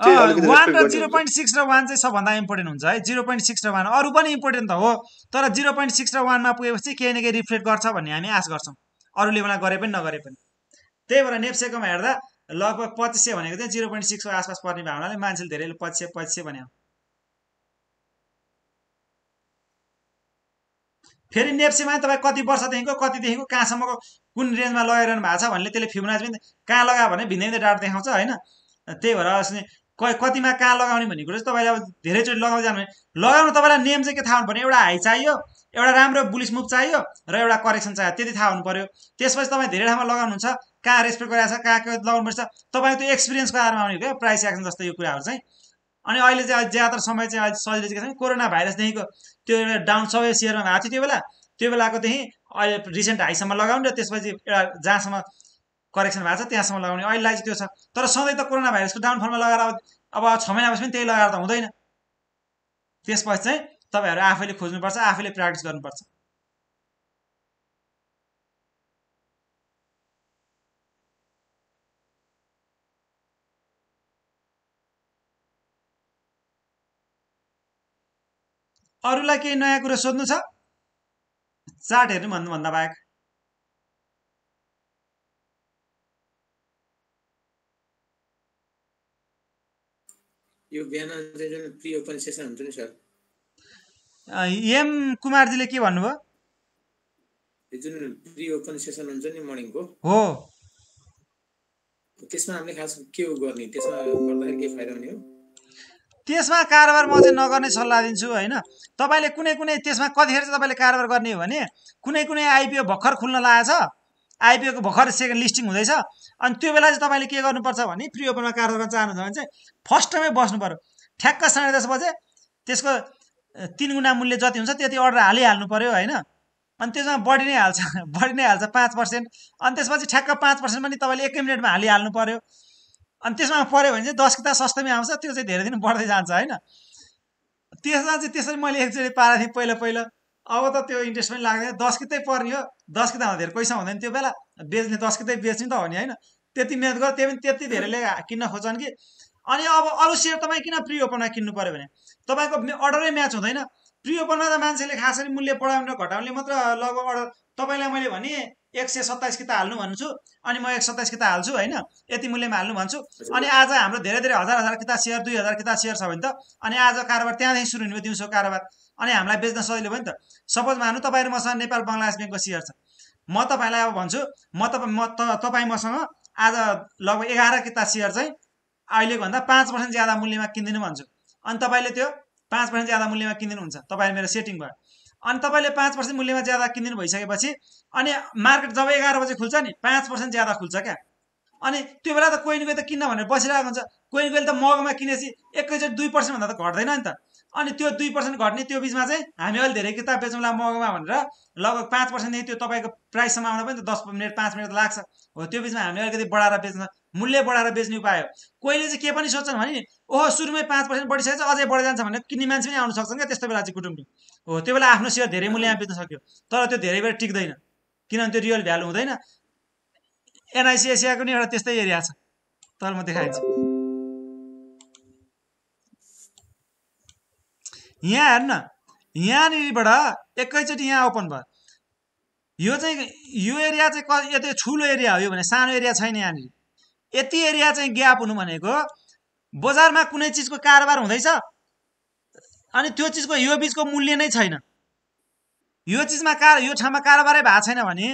वान र जिरो पोइन्ट सिक्स र वान चाहिँ सबभन्दा इम्पोर्टेन्ट हुन्छ है जिरो पोइन्ट सिक्स र वान अरू पनि इम्पोर्टेन्ट त हो तर जिरो पोइन्ट सिक्स र वानमा पुगेपछि केही न केही रिफ्लेक्ट गर्छ भन्ने हामी आश गर्छौँ अरू लेभलमा गरे पनि नगरे पनि त्यही भएर नेप्सेकोमा हेर्दा लगभग पच्चिस सय भनेको चाहिँ जिरो पोइन्ट सिक्सको आसपास पर्ने भएको मान्छेले धेरैले पच्चिस सय पच्चिस सय भन्यो फेरि नेप्सीमा तपाईँ कति वर्षदेखिको कतिदेखिको कहाँसम्मको कुन रेन्जमा लगाइरहनु भएको छ भने त्यसले फ्युनाज पनि कहाँ लगायो भने भिन्दै भिन्दै डाटा देखाउँछ होइन त्यही भएर कतिमा कहाँ लगाउने भन्ने कुरो चाहिँ तपाईँले अब धेरैचोटि लगाउँदै जानु लगाउनु तपाईँलाई नेम चाहिँ के थाहा हुनु पऱ्यो एउटा हाई चाहियो एउटा राम्रो बुलिस मुभ चाहियो र एउटा करेक्सन चाहियो त्यति थाहा हुनु पऱ्यो त्यसपछि तपाईँ धेरै ठाउँमा लगाउनुहुन्छ कहाँ रेस्पेक्ट गरिरहेको छ कहाँ कहाँ लगाउनु पर्छ तपाईँको त्यो एक्सपिरियन्सको आधारमा आउने क्या प्राइस एक्सन जस्तो यो कुराहरू चाहिँ अनि अहिले चाहिँ ज्यादातर समय चाहिँ अहिले सजिलो चाहिँ के छ कोरोना भाइरसदेखिको त्यो एउटा डाउन सबै सेयरमा भएको थियो त्यो बेला त्यो बेलाकोदेखि अहिले रिसेन्ट हाईसम्म लगाउने र त्यसपछि एउटा जहाँसम्म करेक्सन भएको छ त्यहाँसम्म लगाउने अहिलेलाई चाहिँ त्यो छ तर सधैँ त कोरोना भाइरसको डाउन फर्ममा लगाएर अब छ महिनापछि पनि त्यही लगाएर त हुँदैन त्यसपछि चाहिँ तपाईँहरू आफैले खोज्नुपर्छ आफैले प्र्याक्टिस गर्नुपर्छ अरूलाई केही नयाँ कुरो सोध्नु छ चार्ट हेर्नु भन्नुभन्दा बाहेक यो प्रि ओपन सेसन हुन्छ नि सर एम कुमारजीले के भन्नुभयो जुन प्रि ओपन सेसन हुन्छ नि मर्निङको हो त्यसमा हामीले खास के गर्ने त्यसमा गर्दाखेरि के फाइदा हुने हो त्यसमा कारोबार म चाहिँ नगर्ने सल्लाह दिन्छु होइन तपाईँले कुनै कुनै त्यसमा कतिखेर चाहिँ तपाईँले कारोबार गर्ने हो भने कुनै कुनै आइपिओ भर्खर खुल्न लागेछ आइपिओको भर्खर सेकेन्ड लिस्टिङ हुँदैछ अनि त्यो बेला चाहिँ तपाईँले के गर्नुपर्छ भने प्रि ओपनमा कारोबार गर्न चाहनुहुन्छ भने चाहिँ फर्स्ट टाइमै बस्नु पऱ्यो ठ्याक्क साढे दस बजे त्यसको तिन गुणा मूल्य जति हुन्छ त्यति अर्डर हालिहाल्नु पऱ्यो होइन अनि त्यसमा बढी नै हाल्छ बढी नै हाल्छ पाँच पर्सेन्ट अनि त्यसपछि ठ्याक्क पाँच पर्सेन्ट पनि तपाईँले एकै मिनटमा हालिहाल्नु पऱ्यो अनि त्यसमा पऱ्यो भने चाहिँ दस किताब सस्तोमै आउँछ त्यो चाहिँ धेरै दिन बढ्दै जान्छ होइन त्यसमा चाहिँ त्यसरी मैले एकचोटि पारेको थिएँ पहिला पहिला अब त त्यो इन्ट्रेस्ट पनि लाग्दैन दस कितै पर्ने हो दस किताबमा धेरै पैसा हुँदैन त्यो बेला बेच्ने दस कितै बेच्ने त हो नि होइन त्यति मिहिनेत गर त्यही पनि त्यति धेरैले किन्न खोज्छन् कि अनि अब अरू सेयर तपाईँ किन प्रि ओपनमा किन्नु पऱ्यो भने तपाईँको अर्डरै म्याच हुँदैन प्रि ओपनमा त मान्छेले खासरी मूल्य बढाउने घटाउने मात्र लगभग अर्डर तपाईँलाई मैले भने एक सय सत्ताइस किता हाल्नु भन्छु अनि म एक सत्ताइस किता हाल्छु होइन यति मूल्यमा हाल्नु भन्छु अनि आज हाम्रो धेरै धेरै हजार हजार किताब सेयर दुई हजार किताब सेयर छ भने त अनि आज कारोबार त्यहाँदेखि सुरु हुने दिउँसो कारोबार अनि हामीलाई बेच्न सजिलो भयो नि त सपोज मानु तपाईँहरू मसँग नेपाल बङ्गलादेश ब्याङ्कको सेयर छ म तपाईँलाई अब भन्छु म तपाईँ म तपाईँ मसँग आज लगभग एघार किताब सेयर चाहिँ अहिलेको भन्दा पाँच पर्सेन्ट ज्यादा मूल्यमा किनिदिनु भन्छु अनि तपाईँले त्यो पाँच पर्सेन्ट ज्यादा मूल्यमा किनिदिनुहुन्छ तपाईँहरू मेरो सेटिङ भयो अनि तपाईँले पाँच पर्सेन्ट मूल्यमा ज्यादा किनिदिनु भइसकेपछि अनि मार्केट जब एघार बजी खुल्छ नि पाँच पर्सेन्ट ज्यादा खुल्छ क्या अनि त्यो बेला त कोइन न त किन्न भनेर बसिरहेको हुन्छ कोइन गोइल त मगमा किनेपछि एकैचोटि दुई पर्सेन्टभन्दा त घट्दैन नि त अनि त्यो दुई पर्सेन्ट घट्ने त्यो बिचमा चाहिँ हामी अहिले धेरै किताब बेचौँला महँगोमा भनेर लगभग पाँच पर्सेन्टदेखि त्यो तपाईँको प्राइससम्म आउन पनि त दस मिनट पाँच मिनट लाग्छ हो त्यो बिचमा हामी अलिकति बढाएर बेच्न मूल्य बढाएर बेच्ने उपाय हो कोहीले चाहिँ के पनि सोच्छन् भने ओहो सुरुमै पाँच पर्सेन्ट बढिसकेछ अझै बढेर जान्छ भनेर किन्ने मान्छे पनि आउन सक्छन् क्या त्यस्तो बेला चाहिँ कुटुम्बी हो त्यो बेला आफ्नो सेयर धेरै मूल्यमा बेच्न सक्यो तर त्यो धेरै बेला टिक्दैन किनभने त्यो रियल भ्यालु हुँदैन एसियाको नि एउटा त्यस्तै एरिया छ तर म देखाइदिन्छु यहाँ हेर्न यहाँनिरबाट एकैचोटि यहाँ ओपन भयो यो चाहिँ यो एरिया चाहिँ क यति ठुलो एरिया हो यो भने सानो एरिया छैन यहाँनिर यति एरिया चाहिँ ग्याप हुनु भनेको बजारमा कुनै चिजको कारोबार हुँदैछ अनि त्यो चिजको यो बिचको मूल्य नै छैन यो चिजमा कार यो ठाउँमा कारोबारै भएको छैन भने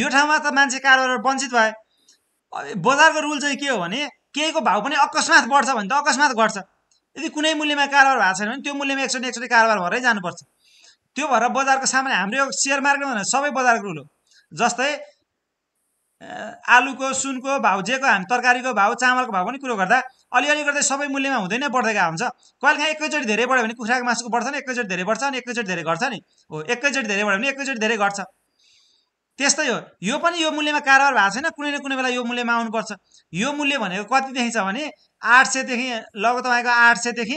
यो ठाउँमा त मान्छे कारोबार वञ्चित भए बजारको रुल चाहिँ के हो भने केहीको भाउ पनि अकस्मात बढ्छ भने त अकस्मात घट्छ यदि कुनै मूल्यमा कारोबार भएको छैन भने त्यो मूल्यमा एकचोटि एकचोटि कारोबार भएरै जानुपर्छ त्यो भएर बजारको सामान हाम्रो यो सेयर मार्केट भनेर सबै बजारको रुल हो जस्तै आलुको सुनको भाउ जेको हामी तरकारीको भाउ चामलको भाउ पनि कुरो गर्दा अलिअलि गर्दै सबै मूल्यमा हुँदैन बढ्दै गएको हुन्छ कहिले काहीँ एकैचोटि धेरै बढ्यो भने कुखुराको मासुको बढ्छ नि एकैचोटि धेरै बढ्छ अनि एकैचोटि धेरै घट्छ नि हो एकैचोटि धेरै बढ्यो भने एकैचोटि धेरै घट्छ त्यस्तै हो यो पनि यो मूल्यमा कारोबार भएको छैन कुनै न कुनै बेला यो मूल्यमा आउनुपर्छ यो मूल्य भनेको कति देखिन्छ भने आठ सयदेखि लगभग तपाईँको आठ सयदेखि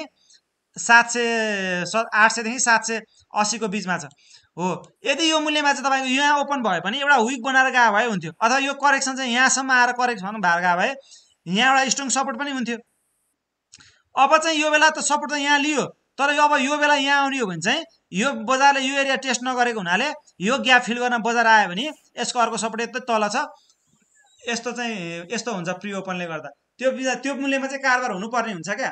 सात सय स आठ सयदेखि सात सय असीको बिचमा छ हो यदि यो मूल्यमा चाहिँ तपाईँको यहाँ ओपन भयो भने एउटा विक बनाएर गएको भए हुन्थ्यो अथवा यो करेक्सन चाहिँ यहाँसम्म आएर करेक्सन भएर गएको भए यहाँ एउटा स्ट्रङ सपोर्ट पनि हुन्थ्यो अब चाहिँ यो बेला त सपोर्ट त यहाँ लियो तर यो अब यो बेला यहाँ आउने हो भने चाहिँ यो बजारले यो एरिया टेस्ट नगरेको हुनाले यो ग्याप फिल गर्न बजार आयो भने यसको अर्को सपोर्ट यत्रो तल छ यस्तो चाहिँ यस्तो हुन्छ प्रिओपनले ओपनले गर्दा त्यो त्यो मूल्यमा चाहिँ कारोबार हुनुपर्ने हुन्छ क्या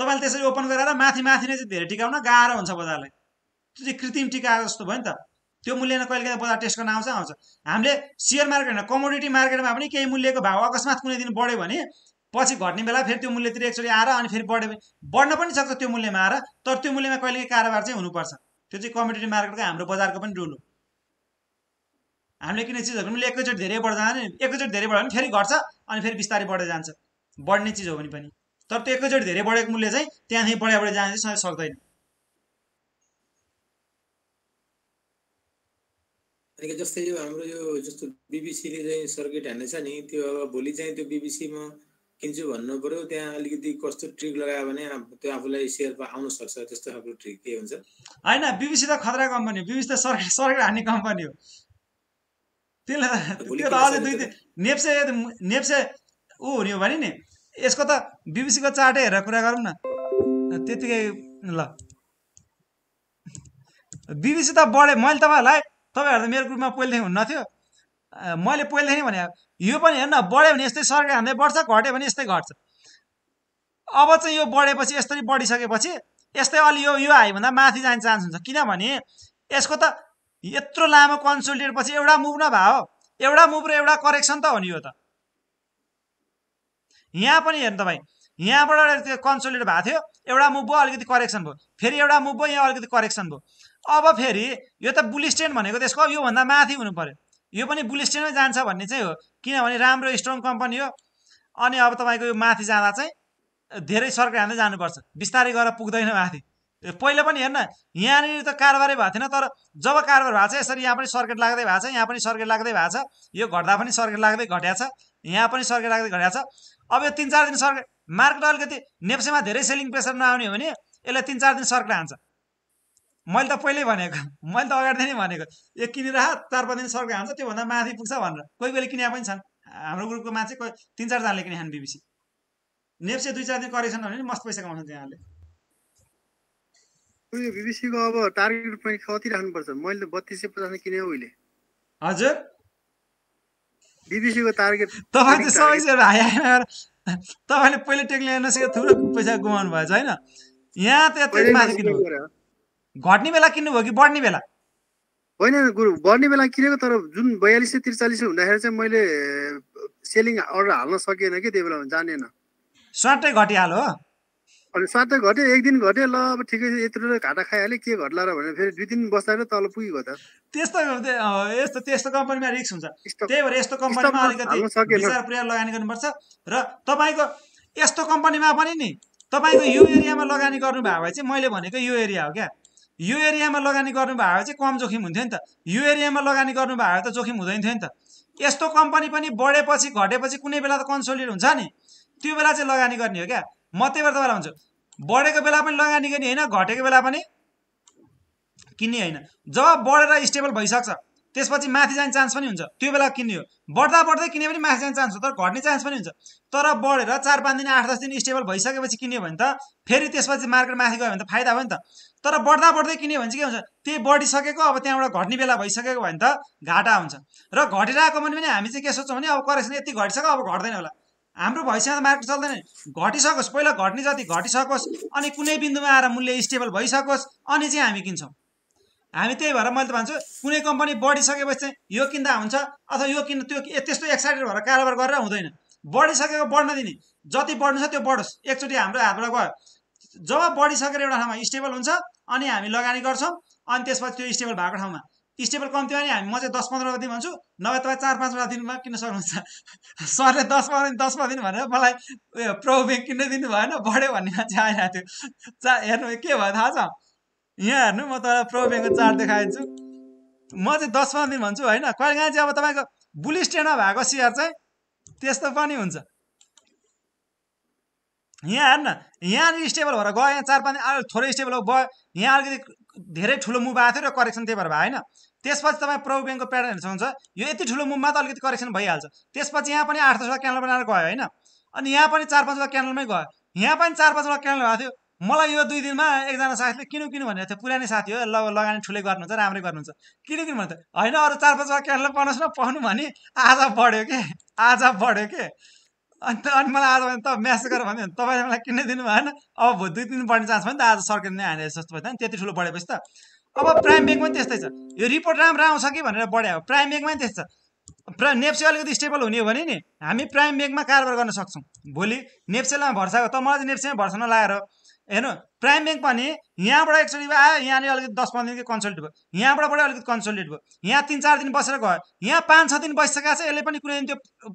तपाईँले त्यसरी ओपन गरेर माथि माथि नै चाहिँ धेरै टिकाउन गाह्रो हुन्छ बजारलाई त्यो चाहिँ कृत्रिम टिका जस्तो भयो नि त त्यो मूल्यमा कहिले कहिले बजार टेस्ट गर्न आउँछ आउँछ हामीले सेयर मार्केट होइन कमोडिटी मार्केटमा पनि केही मूल्यको भाव अकस्मात कुनै दिन बढ्यो भने पछि घट्ने बेला फेरि त्यो मूल्यतिर एकचोटि आएर अनि फेरि बढ्यो भने बढ्न पनि सक्छ त्यो मूल्यमा आएर तर त्यो मूल्यमा कहिले कारोबार चाहिँ हुनुपर्छ त्यो चाहिँ कमोडिटी मार्केटको हाम्रो बजारको पनि रुल हो हामीले किन्ने चिजहरू पनि एकैचोटि धेरै बढ्दा जाँदैन एकैचोटि धेरै बढ्यो भने फेरि घट्छ अनि फेरि बिस्तारै बढ्दै जान्छ बढ्ने चिज हो भने पनि तर त्यो एकैचोटि धेरै बढेको मूल्य चाहिँ त्यहाँदेखि बढाइ बढाइ जान चाहिँ सक्दैन अनि जस्तै यो हाम्रो यो जस्तो बिबिसीले चाहिँ सर्किट छ नि त्यो अब भोलि चाहिँ त्यो बिबिसीमा किन्छु भन्नु पऱ्यो त्यहाँ अलिकति कस्तो ट्रिक लगायो भने त्यो आफूलाई सेयर आउन सक्छ त्यस्तो खालको ट्रिक के हुन्छ होइन बिबिसी त खतरा कम्पनी हो बिबिसी त सर्किट सर्किट हान्ने कम्पनी हो त्यसलाई त्यो त अझै दुई दिन नेप्से नेप्से ऊ हुने हो भने नि यसको त बिबिसीको चाटै हेरेर कुरा गरौँ न त्यतिकै ल बिबिसी त बढे मैले तपाईँहरूलाई तपाईँहरू त मेरो ग्रुपमा पहिलेदेखि थियो मैले पहिलेदेखि भने यो पनि हेर्न बढ्यो भने यस्तै सरकार हान्दै बढ्छ घट्यो भने यस्तै घट्छ अब चाहिँ यो बढेपछि यस्तरी बढिसकेपछि यस्तै अलि यो यो आयो भन्दा माथि जाने चान्स हुन्छ किनभने यसको त यत्रो लामो कन्सोलिडेट पछि एउटा मुभ नभए एउटा मुभ र एउटा करेक्सन त हो नि यो त यहाँ पनि हेर्नु तपाईँ यहाँबाट त्यो कन्सोलिडेट भएको थियो एउटा मुभ भयो अलिकति करेक्सन भयो फेरि एउटा मुभ भयो यहाँ अलिकति करेक्सन भयो अब फेरि यो त बुल भनेको त्यसको योभन्दा माथि हुनु पऱ्यो यो पनि बुल स्ट्यान्डमै जान्छ भन्ने चाहिँ हो किनभने राम्रो स्ट्रङ कम्पनी हो अनि अब तपाईँको यो माथि जाँदा चाहिँ धेरै सर्क हाल्दै जानुपर्छ बिस्तारै गरेर पुग्दैन माथि पहिले पनि हेर्न यहाँनिर त कारोबारै भएको थिएन तर जब कारोबार भएको छ यसरी यहाँ पनि सर्किट लाग्दै भएको छ यहाँ पनि सर्किट लाग्दै भएको छ यो घट्दा पनि सर्किट लाग्दै घट्या छ यहाँ पनि सर्किट लाग्दै घट्या छ अब यो तिन चार दिन सर्किट मार्केट अलिकति नेप्सेमा धेरै सेलिङ प्रेसर नआउने हो भने यसलाई तिन चार दिन सर्किट हान्छ मैले त पहिल्यै भनेको मैले त अगाडि नै भनेको यो किनिरह चार पाँच दिन सर्किट हान्छ त्योभन्दा माथि पुग्छ भनेर कोही कोहीले किने पनि छन् हाम्रो ग्रुपको मान्छे कोही तिन चारजनाले किने खान् बिबिसी नेप्से दुई चार दिन करेक्सन भने मस्त पैसा कमाउँछन् त्यहाँले उयो बिबिसीको अब टार्गेट प्राइस कति राख्नुपर्छ मैले त बत्तिस सय पचासमा किने उहिले हजुर बिबिसीको टार्गेट तपाईँ सबै चाहिँ हाया तपाईँले पहिले टेक्निसित थुप्रो पैसा गुमाउनु भएछ होइन यहाँ त यत्रो माथि किन्नु घट्ने बेला किन्नुभयो कि बढ्ने बेला होइन गुरु बढ्ने बेला किनेको तर जुन बयालिस सय त्रिचालिस हुँदाखेरि चाहिँ मैले सेलिङ अर्डर हाल्न सकिएन कि त्यो बेला जानेन स्वाटै घटिहाल्यो हो अनि सात घट्यो एक दिन घट्यो ल अब ठिकै छ यत्रो घाटा खाइहाल्यो के घट्ला र भनेर फेरि दुई दिन बस्दा तल पुगेको त त्यस्तो यस्तो त्यस्तो कम्पनीमा रिक्स हुन्छ त्यही भएर यस्तो कम्पनीमा अलिकति प्रयास लगानी गर्नुपर्छ र तपाईँको यस्तो कम्पनीमा पनि नि तपाईँको यो एरियामा लगानी गर्नुभयो भए चाहिँ मैले भनेको यो एरिया हो क्या यो एरियामा लगानी गर्नुभयो भए चाहिँ कम जोखिम हुन्थ्यो नि त यो एरियामा लगानी गर्नुभयो त जोखिम हुँदैन थियो नि त यस्तो कम्पनी पनि बढेपछि घटेपछि कुनै बेला त कन्सोलिडेट हुन्छ नि त्यो बेला चाहिँ लगानी गर्ने हो क्या म त्यही भएर तपाईँलाई भन्छु बढेको बेला पनि लगानी गर्ने होइन घटेको बेला पनि किन्ने होइन जब बढेर स्टेबल भइसक्छ त्यसपछि माथि जाने चान्स पनि हुन्छ त्यो बेला किन्ने हो बढ्दा बढ्दै किन्यो भने माथि जाने चान्स हो तर घट्ने चान्स पनि हुन्छ तर बढेर चार पाँच दिन आठ दस दिन स्टेबल भइसकेपछि किन्यो भने त फेरि त्यसपछि मार्केट माथि गयो भने त फाइदा हो नि त तर बढ्दा बढ्दै किन्यो भने चाहिँ के हुन्छ त्यही बढिसकेको अब त्यहाँबाट घट्ने बेला भइसकेको भने त घाटा हुन्छ र घटिरहेको पनि हामी चाहिँ के सोच्छौँ भने अब करेक्सन यति घटिसक्यो अब घट्दैन होला हाम्रो त मार्केट चल्दैन घटिसकोस् पहिला घट्ने जति घटिसकोस् अनि कुनै बिन्दुमा आएर मूल्य स्टेबल भइसकोस् अनि चाहिँ हामी किन्छौँ हामी त्यही भएर मैले त भन्छु कुनै कम्पनी बढिसकेपछि चाहिँ यो किन्दा हुन्छ अथवा यो किन्न त्यो त्यस्तो एक्साइटेड भएर कारोबार गरेर हुँदैन बढिसकेको बढ्न दिने जति बढ्नु छ त्यो बढोस् एकचोटि हाम्रो हातबाट गयो जब बढिसकेर एउटा ठाउँमा स्टेबल हुन्छ अनि हामी लगानी गर्छौँ अनि त्यसपछि त्यो स्टेबल भएको ठाउँमा स्टेबल कम्ती हो भने हामी म चाहिँ दस पन्ध्र दिन भन्छु नभए तपाईँ चार पाँचवटा दिनमा किन्न सक्नुहुन्छ सरले दस पन्ध्र दिन दस पन्ध्र दिन भनेर मलाई उयो प्रो ब्याङ्क किन्न दिनु भएन बढ्यो भन्ने मान्छे आइरहेको थियो चा हेर्नु के भयो थाहा छ यहाँ हेर्नु म तपाईँलाई प्रो ब्याङ्कको चार्ट देखाइदिन्छु म चाहिँ दस पन्ध्र दिन भन्छु होइन कहिले काहीँ चाहिँ अब तपाईँको बुल भएको सेयर चाहिँ त्यस्तो पनि हुन्छ यहाँ हेर्न यहाँ स्टेबल भएर गयो यहाँ चार पाँच दिन थोरै स्टेबल भयो यहाँ अलिकति धेरै ठुलो मुभ आएको थियो र करेक्सन त्यही भएर भयो होइन त्यसपछि तपाईँ प्रभु ब्याङ्कको प्याटर्न हेर्न सक्नुहुन्छ यो यति ठुलो मुभमा त अलिकति करेक्सन भइहाल्छ त्यसपछि यहाँ पनि आठ दसवटा क्यानल बनाएर गयो होइन अनि यहाँ पनि चार पाँचवटा क्यानलमै गयो यहाँ पनि चार पाँचवटा क्यानल भएको थियो मलाई यो दुई दिनमा एकजना साथीले किन किन भनेको थियो पुरानै साथी हो लग लगानी ठुलै गर्नुहुन्छ राम्रै गर्नुहुन्छ किन किन भन्थ्यो होइन अरू चार पाँचवटा क्यानल पाउनुहोस् न पाउनु भने आज बढ्यो कि आज बढ्यो कि अन्त अनि मलाई आज भने त म्यासेज गरेर भन्यो तपाईँले मलाई किन दिनु भएन अब दुई दिन बढ्ने चान्स भयो नि त आज सर्किट नै हाने जस्तो भयो नि त्यति ठुलो बढेपछि त अब प्राइम ब्याङ्कमा पनि त्यस्तै छ यो रिपोर्ट राम्रो आउँछ कि भनेर बढायो प्राइम ब्याङ्कमा पनि त्यस्तै छ प्रा नेप्से अलिकति स्टेबल हुने हो भने नि हामी प्राइम ब्याङ्कमा कारोबार गर्न सक्छौँ भोलि नेप्सेलमा भर्सा त मलाई चाहिँ नेप्सेमा भर्सा नलाएर हेर्नु प्राइम ब्याङ्क पनि यहाँबाट एकचोटि आयो यहाँनिर अलिकति दस पन्ध्र दिनको कन्सल्ट भयो यहाँबाट पनि अलिकति कन्सल्टेट भयो यहाँ तिन चार दिन बसेर गयो यहाँ पाँच छ दिन बसिसकेको छ यसले पनि कुनै दिन त्यो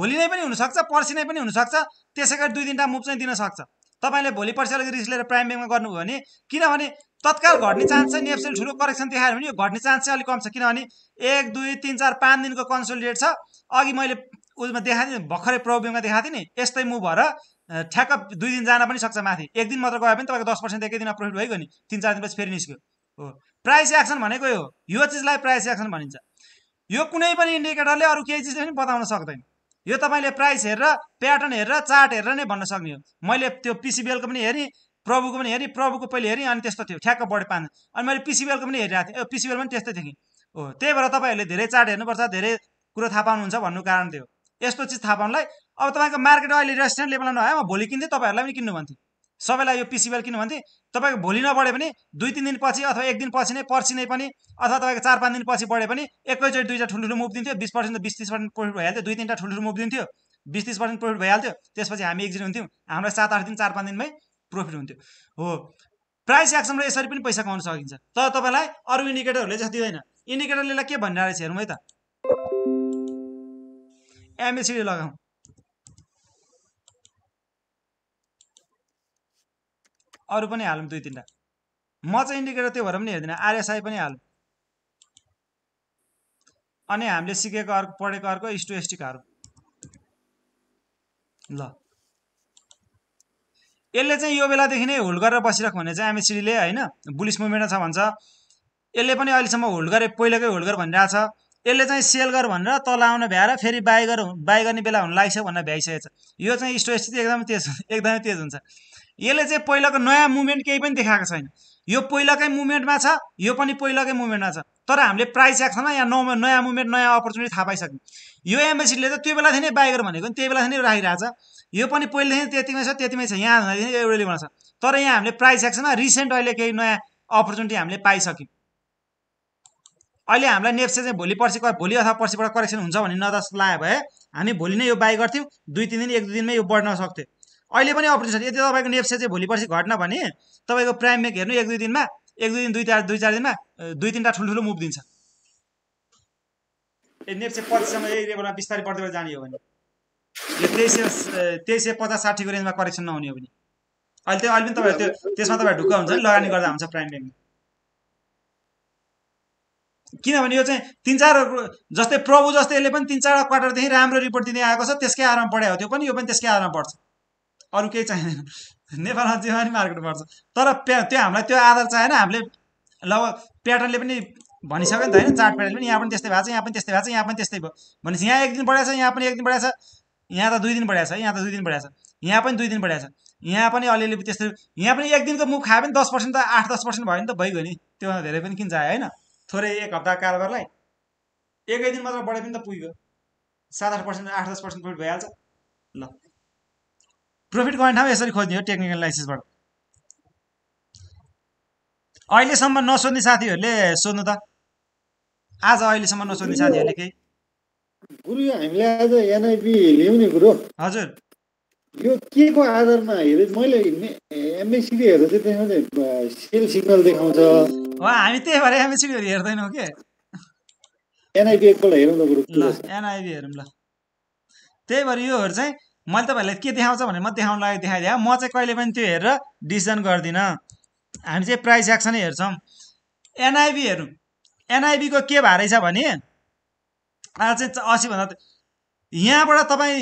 भोलि नै पनि हुनसक्छ पर्सि नै पनि हुनसक्छ त्यसै गरी दुई तिनवटा मुभ चाहिँ दिनसक्छ तपाईँले भोलि पर्सि अलिकति रिस लिएर प्राइम ब्याङ्कमा गर्नुभयो भने किनभने तत्काल घट्ने चान्स चाहिँ नेप्सेल ठुलो करेक्सन देखायो भने यो घट्ने चान्स चाहिँ अलिक कम छ किनभने एक दुई तिन चार पाँच दिनको कन्सोलिडेट छ अघि मैले उसमा देखाएको थिएँ भर्खरै प्रब्लममा देखाएको थिएँ नि यस्तै मुभ भएर ठ्याक्क दुई दिन जान पनि सक्छ माथि एक दिन मात्र गयो भने तपाईँको दस पर्सेन्ट एकै दिनमा प्रफिट भइगयो नि तिन चार दिनपछि फेरि निस्क्यो हो प्राइस एक्सन भनेको यो यो चिजलाई प्राइस एक्सन भनिन्छ यो कुनै पनि इन्डिकेटरले अरू केही चिजले पनि बताउन सक्दैन यो तपाईँले प्राइस हेरेर प्याटर्न हेरेर चार्ट हेरेर नै भन्न सक्ने हो मैले त्यो पिसिबिएलको पनि हेरेँ प्रभुको पनि हेरेँ प्रभुको पहिले हेरेँ अनि त्यस्तो थियो ठ्याक्क बढे पाँच अनि मैले पिसिबिएलको पनि हेरिरहेको थिएँ पिसिबिएल पनि त्यस्तै थिएँ कि हो त्यही भएर तपाईँहरूले धेरै चार्ट हेर्नुपर्छ धेरै कुरो थाहा पाउनुहुन्छ भन्नु कारण थियो यस्तो चिज थाहा पाउनुलाई अब तपाईँको मार्केट अहिले रेस्टुरेन्ट लेभलमा नआयो म भोलि किन्थेँ तपाईँहरूलाई पनि किन्नु भन्थेँ सबैलाई यो पिसिबिएल किन्नु भन्थेँ तपाईँको भोलि नबढे पनि दुई तिन दिनपछि अथवा एक दिनपछि नै पर्सि नै पनि अथवा तपाईँको चार पाँच दिनपछि बढे पनि एकैचोटि दुईवटा ठुल्ठुलो मुभ दिन्थ्यो बिस पर्सेन्ट बिस तिस पर्सेन्ट प्रफिट भइहाल्थ्यो दुई तिनवटा ठुल्ठुलो मुभ दिन्थ्यो बिस तिस पर्सेन्ट प्रफिट भइहाल्थ्यो त्यसपछि हामी एकजिट हुन्थ्यौँ हाम्रो सात आठ दिन चार पाँच दिनमै प्रफिट हुन्थ्यो हो प्राइस एक्सनबाट यसरी पनि पैसा कमाउन सकिन्छ तर तपाईँलाई अरू इन्डिकेटरहरूले जस्तो दिँदैन इन्डिकेटरले के भनिरहेको रहेछ हेरौँ है त एमएसिडी लगाऊ अरू पनि हालौँ दुई तिनवटा म चाहिँ इन्डिकेटर त्यो भएर पनि हेर्दिनँ आरएसआई पनि हालौँ अनि हामीले सिकेको अर्को पढेको अर्को स्टोएस्टिक ल यसले चाहिँ यो बेलादेखि नै होल्ड गरेर बसिरहेको भने चाहिँ एमएसिडीले होइन बुलिस मुभमेन्टमा छ भन्छ यसले पनि अहिलेसम्म होल्ड गरे पहिलाकै होल्ड गर भनिरहेछ यसले चाहिँ सेल गर भनेर तल आउन भ्याएर फेरि बाई गर बाई गर्ने बेला हुन लागिसक्यो भनेर भ्याइसकेको छ यो चाहिँ स्थिति एकदमै तेज एकदमै तेज हुन्छ यसले चाहिँ पहिलाको नयाँ मुभमेन्ट केही पनि देखाएको छैन यो पहिलाकै मुभमेन्टमा छ यो पनि पहिलाकै मुभमेन्टमा छ तर हामीले प्राइस एक्सनमा यहाँ नौ नयाँ मुभमेन्ट नयाँ अपर्च्युनिटी थाहा पाइसक्यौँ यो एम्बेसीले त त्यो बेलादेखि नै बाई गर भनेको नि त्यही बेलादेखि नै राखिरहेछ यो पनि पहिलेदेखि त्यतिमै छ त्यतिमै छ यहाँ हुँदाखेरि एउटै लेभलमा छ तर यहाँ हामीले प्राइस एक्सनमा रिसेन्ट अहिले केही नयाँ अपर्च्युनिटी हामीले पाइसक्यौँ अहिले हामीलाई नेप्से चाहिँ भोलि पर्सि भोलि अथवा पर्सिबाट करेक्सन हुन्छ भन्ने नजर लगाए भए हामी भोलि नै यो बाई गर्थ्यौँ दुई तिन दिन एक दुई दिनमै यो बढ्न सक्थ्यो अहिले पनि अपर्च्युनिटी यदि तपाईँको नेप्से चाहिँ भोलि पर्सि घट्न भने तपाईँको प्राइम मेक हेर्नु एक दुई दिनमा एक दुई दिन दुई चार दुई चार दिनमा दुई तिनवटा ठुल्ठुलो मुभ दिन्छ ए नेप्से पछिसम्म यही बिस्तारै पर्दै जाने हो भने यो तेइस सय तेइस सय पचास साठीको रेन्जमा करेक्सन नहुने हो भने अहिले त्यो अहिले पनि तपाईँहरू त्यो त्यसमा तपाईँ ढुक्क हुन्छ नि लगानी गर्दा हुन्छ प्राइम ब्याङ्कमा किनभने यो चाहिँ तिन चार जस्तै प्रभु जस्तै यसले पनि तिन चारवटा क्वार्टरदेखि राम्रो रिपोर्ट दिने आएको छ त्यसकै आधारमा बढायो त्यो पनि यो पनि त्यसकै आधारमा बढ्छ अरू केही चाहिँदैन नेपालमा जे पनि मार्केट पर्छ तर त्यो हामीलाई त्यो आधार चाहिएन हामीले लगभग प्याटर्नले पनि भनिसक्यो नि त होइन चार्ट प्याटर्नले पनि यहाँ पनि त्यस्तै भएको छ यहाँ पनि त्यस्तै भएको छ यहाँ पनि त्यस्तै भयो भनेपछि यहाँ एक दिन बढाएछ यहाँ पनि एक दिन बढाएछ यहाँ त दुई दिन छ यहाँ त दुई दिन छ यहाँ पनि दुई दिन छ यहाँ पनि अलिअलि त्यस्तो यहाँ पनि एक दिनको मुख खायो भने दस पर्सेन्ट त आठ दस पर्सेन्ट भयो नि त भइगयो नि त्योभन्दा धेरै पनि किन्छ आयो होइन थोरै एक हप्ता कारोबारलाई एकै दिन मात्र बढे पनि त पुग्यो सात आठ पर्सेन्ट आठ दस पर्सेन्ट प्रफिट भइहाल्छ ल प्रफिट गर्ने ठाउँ यसरी खोज्ने हो टेक्निकल लाइसेन्सबाट अहिलेसम्म नसोध्ने साथीहरूले सोध्नु त आज अहिलेसम्म नसोध्ने साथीहरूले केही गुरु हामीले आज एनआइपी नि गुरु हजुर यो के को आधारमा हेरे मैले एमएससीले हेर्दा चाहिँ त्यसमा चाहिँ सेल सिग्नल देखाउँछ हामी त्यही भएर एमएसिडीहरू हेर्दैनौँ के एनआइपी एकपल्ट हेरौँ त गुरु ल एनआइपी हेरौँ ल त्यही भएर योहरू चाहिँ मैले तपाईँहरूलाई के देखाउँछ भने म देखाउनु लागि देखाइदिएँ म चाहिँ कहिले पनि त्यो हेरेर डिसिजन गर्दिनँ हामी चाहिँ प्राइस एक्सनै हेर्छौँ एनआइबी हेरौँ एनआइबीको के छ भने आज चाहिँ असीभन्दा यहाँबाट तपाईँ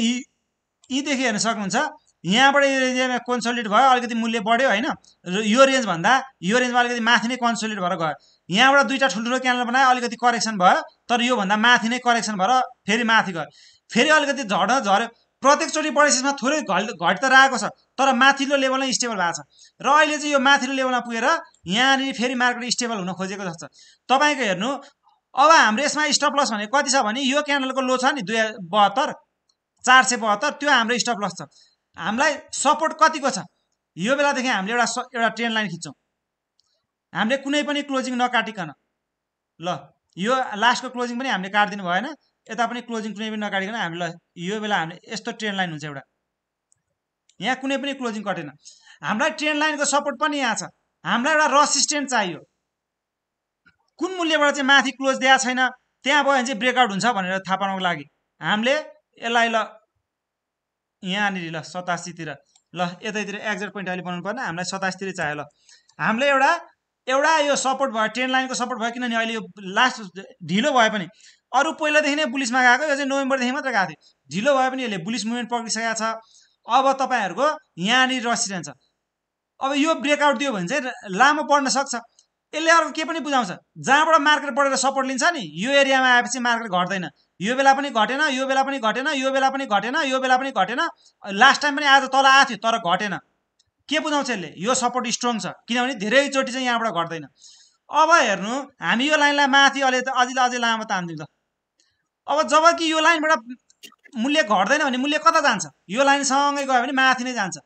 यीदेखि हेर्न सक्नुहुन्छ यहाँबाट यो रेन्जमा कन्सोलिडेट भयो अलिकति मूल्य बढ्यो होइन र यो रेन्जभन्दा यो रेन्जमा अलिकति माथि नै कन्सोलिडेट भएर गयो यहाँबाट दुईवटा ठुल्ठुलो क्यानल बनायो अलिकति करेक्सन भयो तर योभन्दा माथि नै करेक्सन भएर फेरि माथि गयो फेरि अलिकति झड झऱ्यो प्रत्येकचोटि बढेसमा थोरै घट घट त रहेको छ तर माथिल्लो लेभलमा स्टेबल भएको छ र अहिले चाहिँ यो माथिल्लो लेभलमा पुगेर यहाँनिर फेरि मार्केट स्टेबल हुन खोजेको जस्तो तपाईँको हेर्नु अब हाम्रो यसमा स्टप लस भनेको कति छ भने यो क्यान्डलको लो छ नि दुई बहत्तर चार सय बहत्तर त्यो हाम्रो स्टप लस छ हामीलाई सपोर्ट कतिको छ यो बेलादेखि हामीले एउटा एउटा ट्रेन लाइन खिच्छौँ हामीले कुनै पनि क्लोजिङ नकाटिकन ल यो लास्टको क्लोजिङ पनि हामीले काटिदिनु भएन यता पनि क्लोजिङ कुनै पनि नकाटिकन हामीले यो बेला हामीले यस्तो ट्रेन लाइन हुन्छ एउटा यहाँ कुनै पनि क्लोजिङ कटेन हामीलाई ट्रेन लाइनको सपोर्ट पनि यहाँ छ हामीलाई एउटा रसिस्टेन्ट चाहियो कुन मूल्यबाट चाहिँ माथि क्लोज दिएको छैन त्यहाँ भयो भने चाहिँ ब्रेकआउट हुन्छ भनेर थाहा पाउनको लागि हामीले यसलाई ल यहाँनिर ल सतासीतिर ल यतैतिर एक्जेक्ट पोइन्ट अहिले बनाउनु पर्ने हामीलाई सतासीतिर चाहियो ल हामीले एउटा एउटा यो सपोर्ट भयो ट्रेन लाइनको सपोर्ट भयो किनभने अहिले यो लास्ट ढिलो भए पनि अरू पहिलादेखि नै बुलिसमा गएको यो चाहिँ नोभेम्बरदेखि मात्र गएको थियो ढिलो भए पनि यसले बुलिस मुभमेन्ट पक्रिसकेको छ अब तपाईँहरूको यहाँनिर रसिरहन्छ अब यो ब्रेकआउट दियो भने चाहिँ लामो पढ्न सक्छ यसले अर्को के पनि बुझाउँछ जहाँबाट मार्केट बढेर सपोर्ट लिन्छ नि यो एरियामा आएपछि मार्केट घट्दैन यो बेला पनि घटेन यो बेला पनि घटेन यो बेला पनि घटेन यो बेला पनि घटेन लास्ट टाइम पनि आज तल आएको थियो तर घटेन के बुझाउँछ यसले यो सपोर्ट स्ट्रङ छ किनभने धेरैचोटि चाहिँ यहाँबाट घट्दैन अब हेर्नु हामी यो लाइनलाई माथि अहिले त अझै अझै लामो तान्दिउँ त अब जब कि यो लाइनबाट मूल्य घट्दैन भने मूल्य कता जान्छ यो लाइनसँगै गयो भने माथि नै जान्छ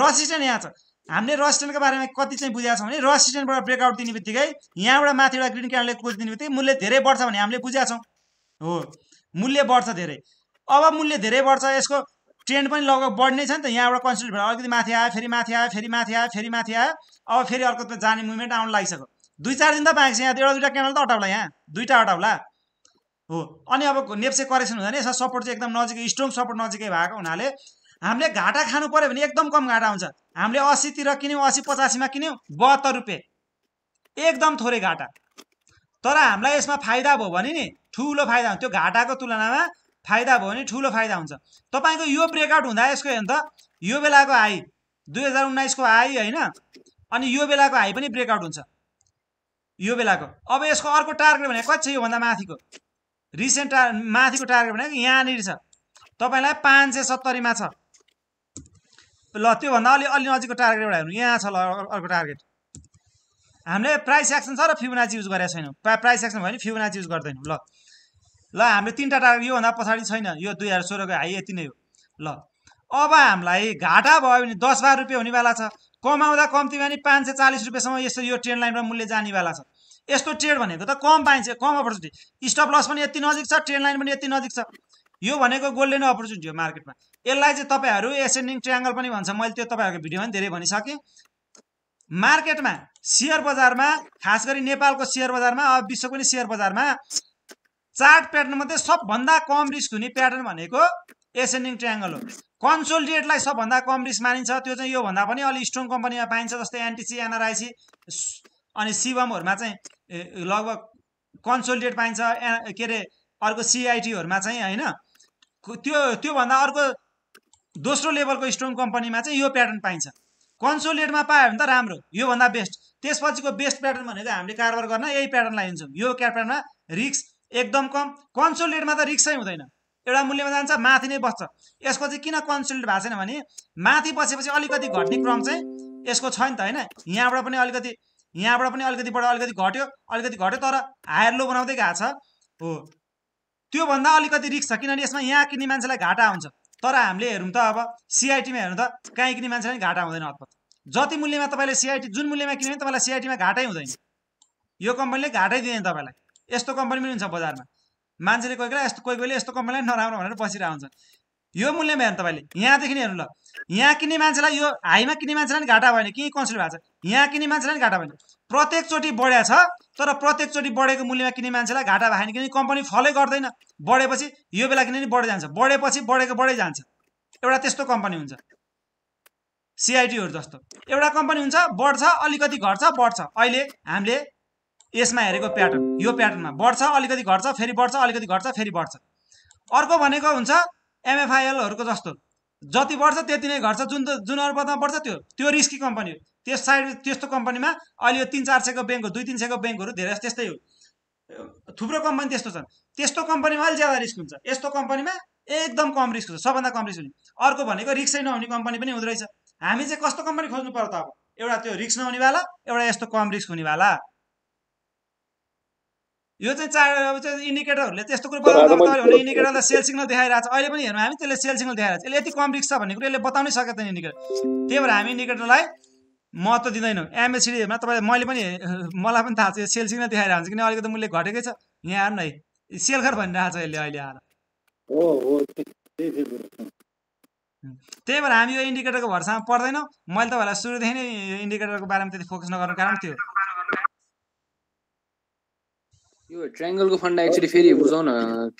रसिस्टेन्ट यहाँ छ हामीले रस स्ट्यान्डको बारेमा कति चाहिँ बुझाएको छौँ भने रस स्ट्यान्डबाट ब्रेकआउट दिने बित्तिकै यहाँबाट माथि एउटा ग्रिन क्यान्डलले कोच दिने बित्तिकै मूल्य धेरै बढ्छ भने हामीले बुझाएको छौँ हो मूल्य बढ्छ धेरै अब मूल्य धेरै बढ्छ यसको ट्रेन्ड पनि लगभग बढ्ने छ नि त यहाँबाट कन्सिडर भएर अलिकति माथि आयो फेरि माथि आयो फेरि माथि आयो फेरि माथि आयो अब फेरि अर्को जाने मुभमेन्ट आउनु लागिसक्यो दुई चार दिन त पाएको छ यहाँ एउटा दुइटा क्यान्डल त अटाउला यहाँ दुईवटा अटाउला हो अनि अब नेप्से करेक्सन हुँदैन यसमा सपोर्ट चाहिँ एकदम नजिकै स्ट्रङ सपोर्ट नजिकै भएको हुनाले हामीले घाटा खानु पर्यो भने एकदम कम घाटा हुन्छ हामीले असीतिर किन्यौँ असी पचासीमा किन्यौँ बहत्तर रुपियाँ एकदम थोरै घाटा तर हामीलाई यसमा फाइदा भयो भने नि ठुलो फाइदा हुन्छ त्यो घाटाको तुलनामा फाइदा भयो भने ठुलो फाइदा हुन्छ तपाईँको यो ब्रेकआउट हुँदा यसको हेर्नु त यो बेलाको हाई दुई हजार उन्नाइसको हाई होइन अनि यो बेलाको हाई पनि ब्रेकआउट हुन्छ यो बेलाको अब यसको अर्को टार्गेट भनेको कति छ योभन्दा माथिको रिसेन्ट टा माथिको टार्गेट भनेको यहाँनिर छ तपाईँलाई पाँच सय सत्तरीमा छ ल त्योभन्दा अलि अलि नजिकको टार्गेट एउटा हेर्नु यहाँ छ ल अर्को टार्गेट हामीले प्राइस एक्सन छ र फिबोनाची युज गरेका छैनौँ प्राइस एक्सन भयो भने फिबोनाची युज गर्दैनौँ ल ल हामीले तिनवटा टार्गेट योभन्दा पछाडि छैन यो दुई हजार सोह्रको हाई यति नै हो ल अब हामीलाई घाटा भयो भने दस बाह्र रुपियाँ हुनेवाला छ कमाउँदा कम्तीमा भने पाँच सय चालिस रुपियाँसम्म यस्तो यो ट्रेन लाइनमा मूल्य जानेवाला छ यस्तो ट्रेड भनेको त कम पाइन्छ कम अपर्च्युनिटी स्टप लस पनि यति नजिक छ ट्रेन लाइन पनि यति नजिक छ यो भनेको गोल्डेन अपर्च्युनिटी हो मार्केटमा यसलाई चाहिँ तपाईँहरू एसेन्डिङ ट्रायङ्गल पनि भन्छ मैले त्यो तपाईँहरूको भिडियोमा पनि धेरै भनिसकेँ मार्केटमा सेयर बजारमा खास गरी नेपालको सेयर बजारमा अब विश्वको पनि सेयर बजारमा चार्ट प्याटर्न मध्ये सबभन्दा कम रिस्क हुने प्याटर्न भनेको एसेन्डिङ ट्रायङ्गल हो कन्सोलिडेटलाई सबभन्दा कम रिस्क मानिन्छ त्यो चाहिँ योभन्दा पनि अलिक स्ट्रङ कम्पनीमा पाइन्छ जस्तै एनटिसी एनआरआइसी अनि सिभमहरूमा चाहिँ लगभग कन्सोलिडेट पाइन्छ के अरे अर्को सिआइटीहरूमा चाहिँ होइन त्यो त्योभन्दा अर्को दोस्रो लेभलको स्ट्रङ कम्पनीमा चाहिँ यो प्याटर्न पाइन्छ कन्सोलेटमा पायो भने त राम्रो योभन्दा बेस्ट त्यसपछिको बेस्ट प्याटर्न भनेको हामीले कारोबार गर्न यही प्याटर्नलाई हिँड्छौँ यो प्याटर्नमा रिक्स एकदम कम कन्सोलेटमा त रिक्सै हुँदैन एउटा मूल्यमा जान्छ माथि नै बस्छ यसको चाहिँ किन कन्सोलेट भएको छैन भने माथि बसेपछि अलिकति घट्ने क्रम चाहिँ यसको छ नि त होइन यहाँबाट पनि अलिकति यहाँबाट पनि अलिकति बढ्यो अलिकति घट्यो अलिकति घट्यो तर हायर लो बनाउँदै गएको छ हो त्योभन्दा अलिकति रिक्स छ किनभने यसमा यहाँ किन्ने मान्छेलाई घाटा हुन्छ तर हामीले हेरौँ त अब सिआइटीमा हेर्नु त कहीँ किन्ने मान्छेलाई पनि घाटा हुँदैन हतपत जति मूल्यमा तपाईँले सिआइटी जुन मूल्यमा किन्यो भने तपाईँलाई सिआइटीमा घाटै हुँदैन यो कम्पनीले घाटै दिँदैन तपाईँलाई यस्तो कम्पनी पनि हुन्छ बजारमा मान्छेले कोही बेला यस्तो कोही कोहीले यस्तो कम्पनीलाई नराम्रो भनेर बसिरहेको हुन्छ यो मूल्यमा हेर्नु तपाईँले यहाँदेखि हेर्नु ल यहाँ किन्ने मान्छेलाई यो हाईमा किन्ने मान्छेलाई पनि घाटा भएन केही कन्सिडर भएको छ यहाँ किन्ने मान्छेलाई पनि घाटा भएन प्रत्येकचोटि बढ्या छ तर प्रत्येकचोटि बढेको मूल्यमा किन्ने मान्छेलाई घाटा भएन भने कम्पनी फलै गर्दैन बढेपछि यो बेला किन नि बढ्दै जान्छ बढेपछि बढेको बढै जान्छ एउटा त्यस्तो कम्पनी हुन्छ सिआइटीहरू जस्तो एउटा कम्पनी हुन्छ बढ्छ अलिकति घट्छ बढ्छ अहिले हामीले यसमा हेरेको प्याटर्न यो प्याटर्नमा बढ्छ अलिकति घट्छ फेरि बढ्छ अलिकति घट्छ फेरि बढ्छ अर्को भनेको हुन्छ एमएफआइएलहरूको जस्तो जति बढ्छ त्यति नै घट्छ जुन जुन अनुपातमा बढ्छ त्यो त्यो रिस्की कम्पनी हो त्यस साइड त्यस्तो कम्पनीमा अहिले यो तिन चार सयको ब्याङ्कहरू दुई तिन सयको ब्याङ्कहरू धेरै त्यस्तै हो थुप्रो कम्पनी त्यस्तो छन् त्यस्तो कम्पनीमा अलिक ज्यादा रिस्क हुन्छ यस्तो कम्पनीमा एकदम कम रिस्क हुन्छ सबभन्दा कम रिस्क हुन्छ अर्को भनेको रिक्सै नहुने कम्पनी पनि हुँदो रहेछ हामी चाहिँ कस्तो कम्पनी खोज्नु पर्यो त अब एउटा त्यो रिक्स नहुनेवाला एउटा यस्तो कम रिस्क हुनेवाला यो चाहिँ चार अब चाहिँ इन्डिकेटरहरूले त्यस्तो कुरो बताउनु इन्डिकेटरलाई सेल सिग्नल देखाइरहेको छ अहिले पनि हेर्नु हामी त्यसले सेल सिग्नल देखाइरहेको छ यसले यति कम रिक्स छ भन्ने कुरो यसले बताउनै सकेको छैन इन्डिकेटर त्यही भएर हामी इन्डिकेटरलाई महत्त्व दिँदैनौँ एमएसिडीमा तपाईँ मैले पनि मलाई पनि थाहा छ यो सेल सिग्नल देखाइरहेको हुन्छ किन अलिकति मूल्य घटेकै छ यहाँ हेर्नु है सेलखर भनिरहेको छ यसले अहिले आएर त्यही भएर हामी यो इन्डिकेटरको भरोसामा पर्दैनौँ मैले तपाईँलाई सुरुदेखि नै इन्डिकेटरको बारेमा त्यति फोकस नगर्नु कारण थियो यो फेरि बुझाउन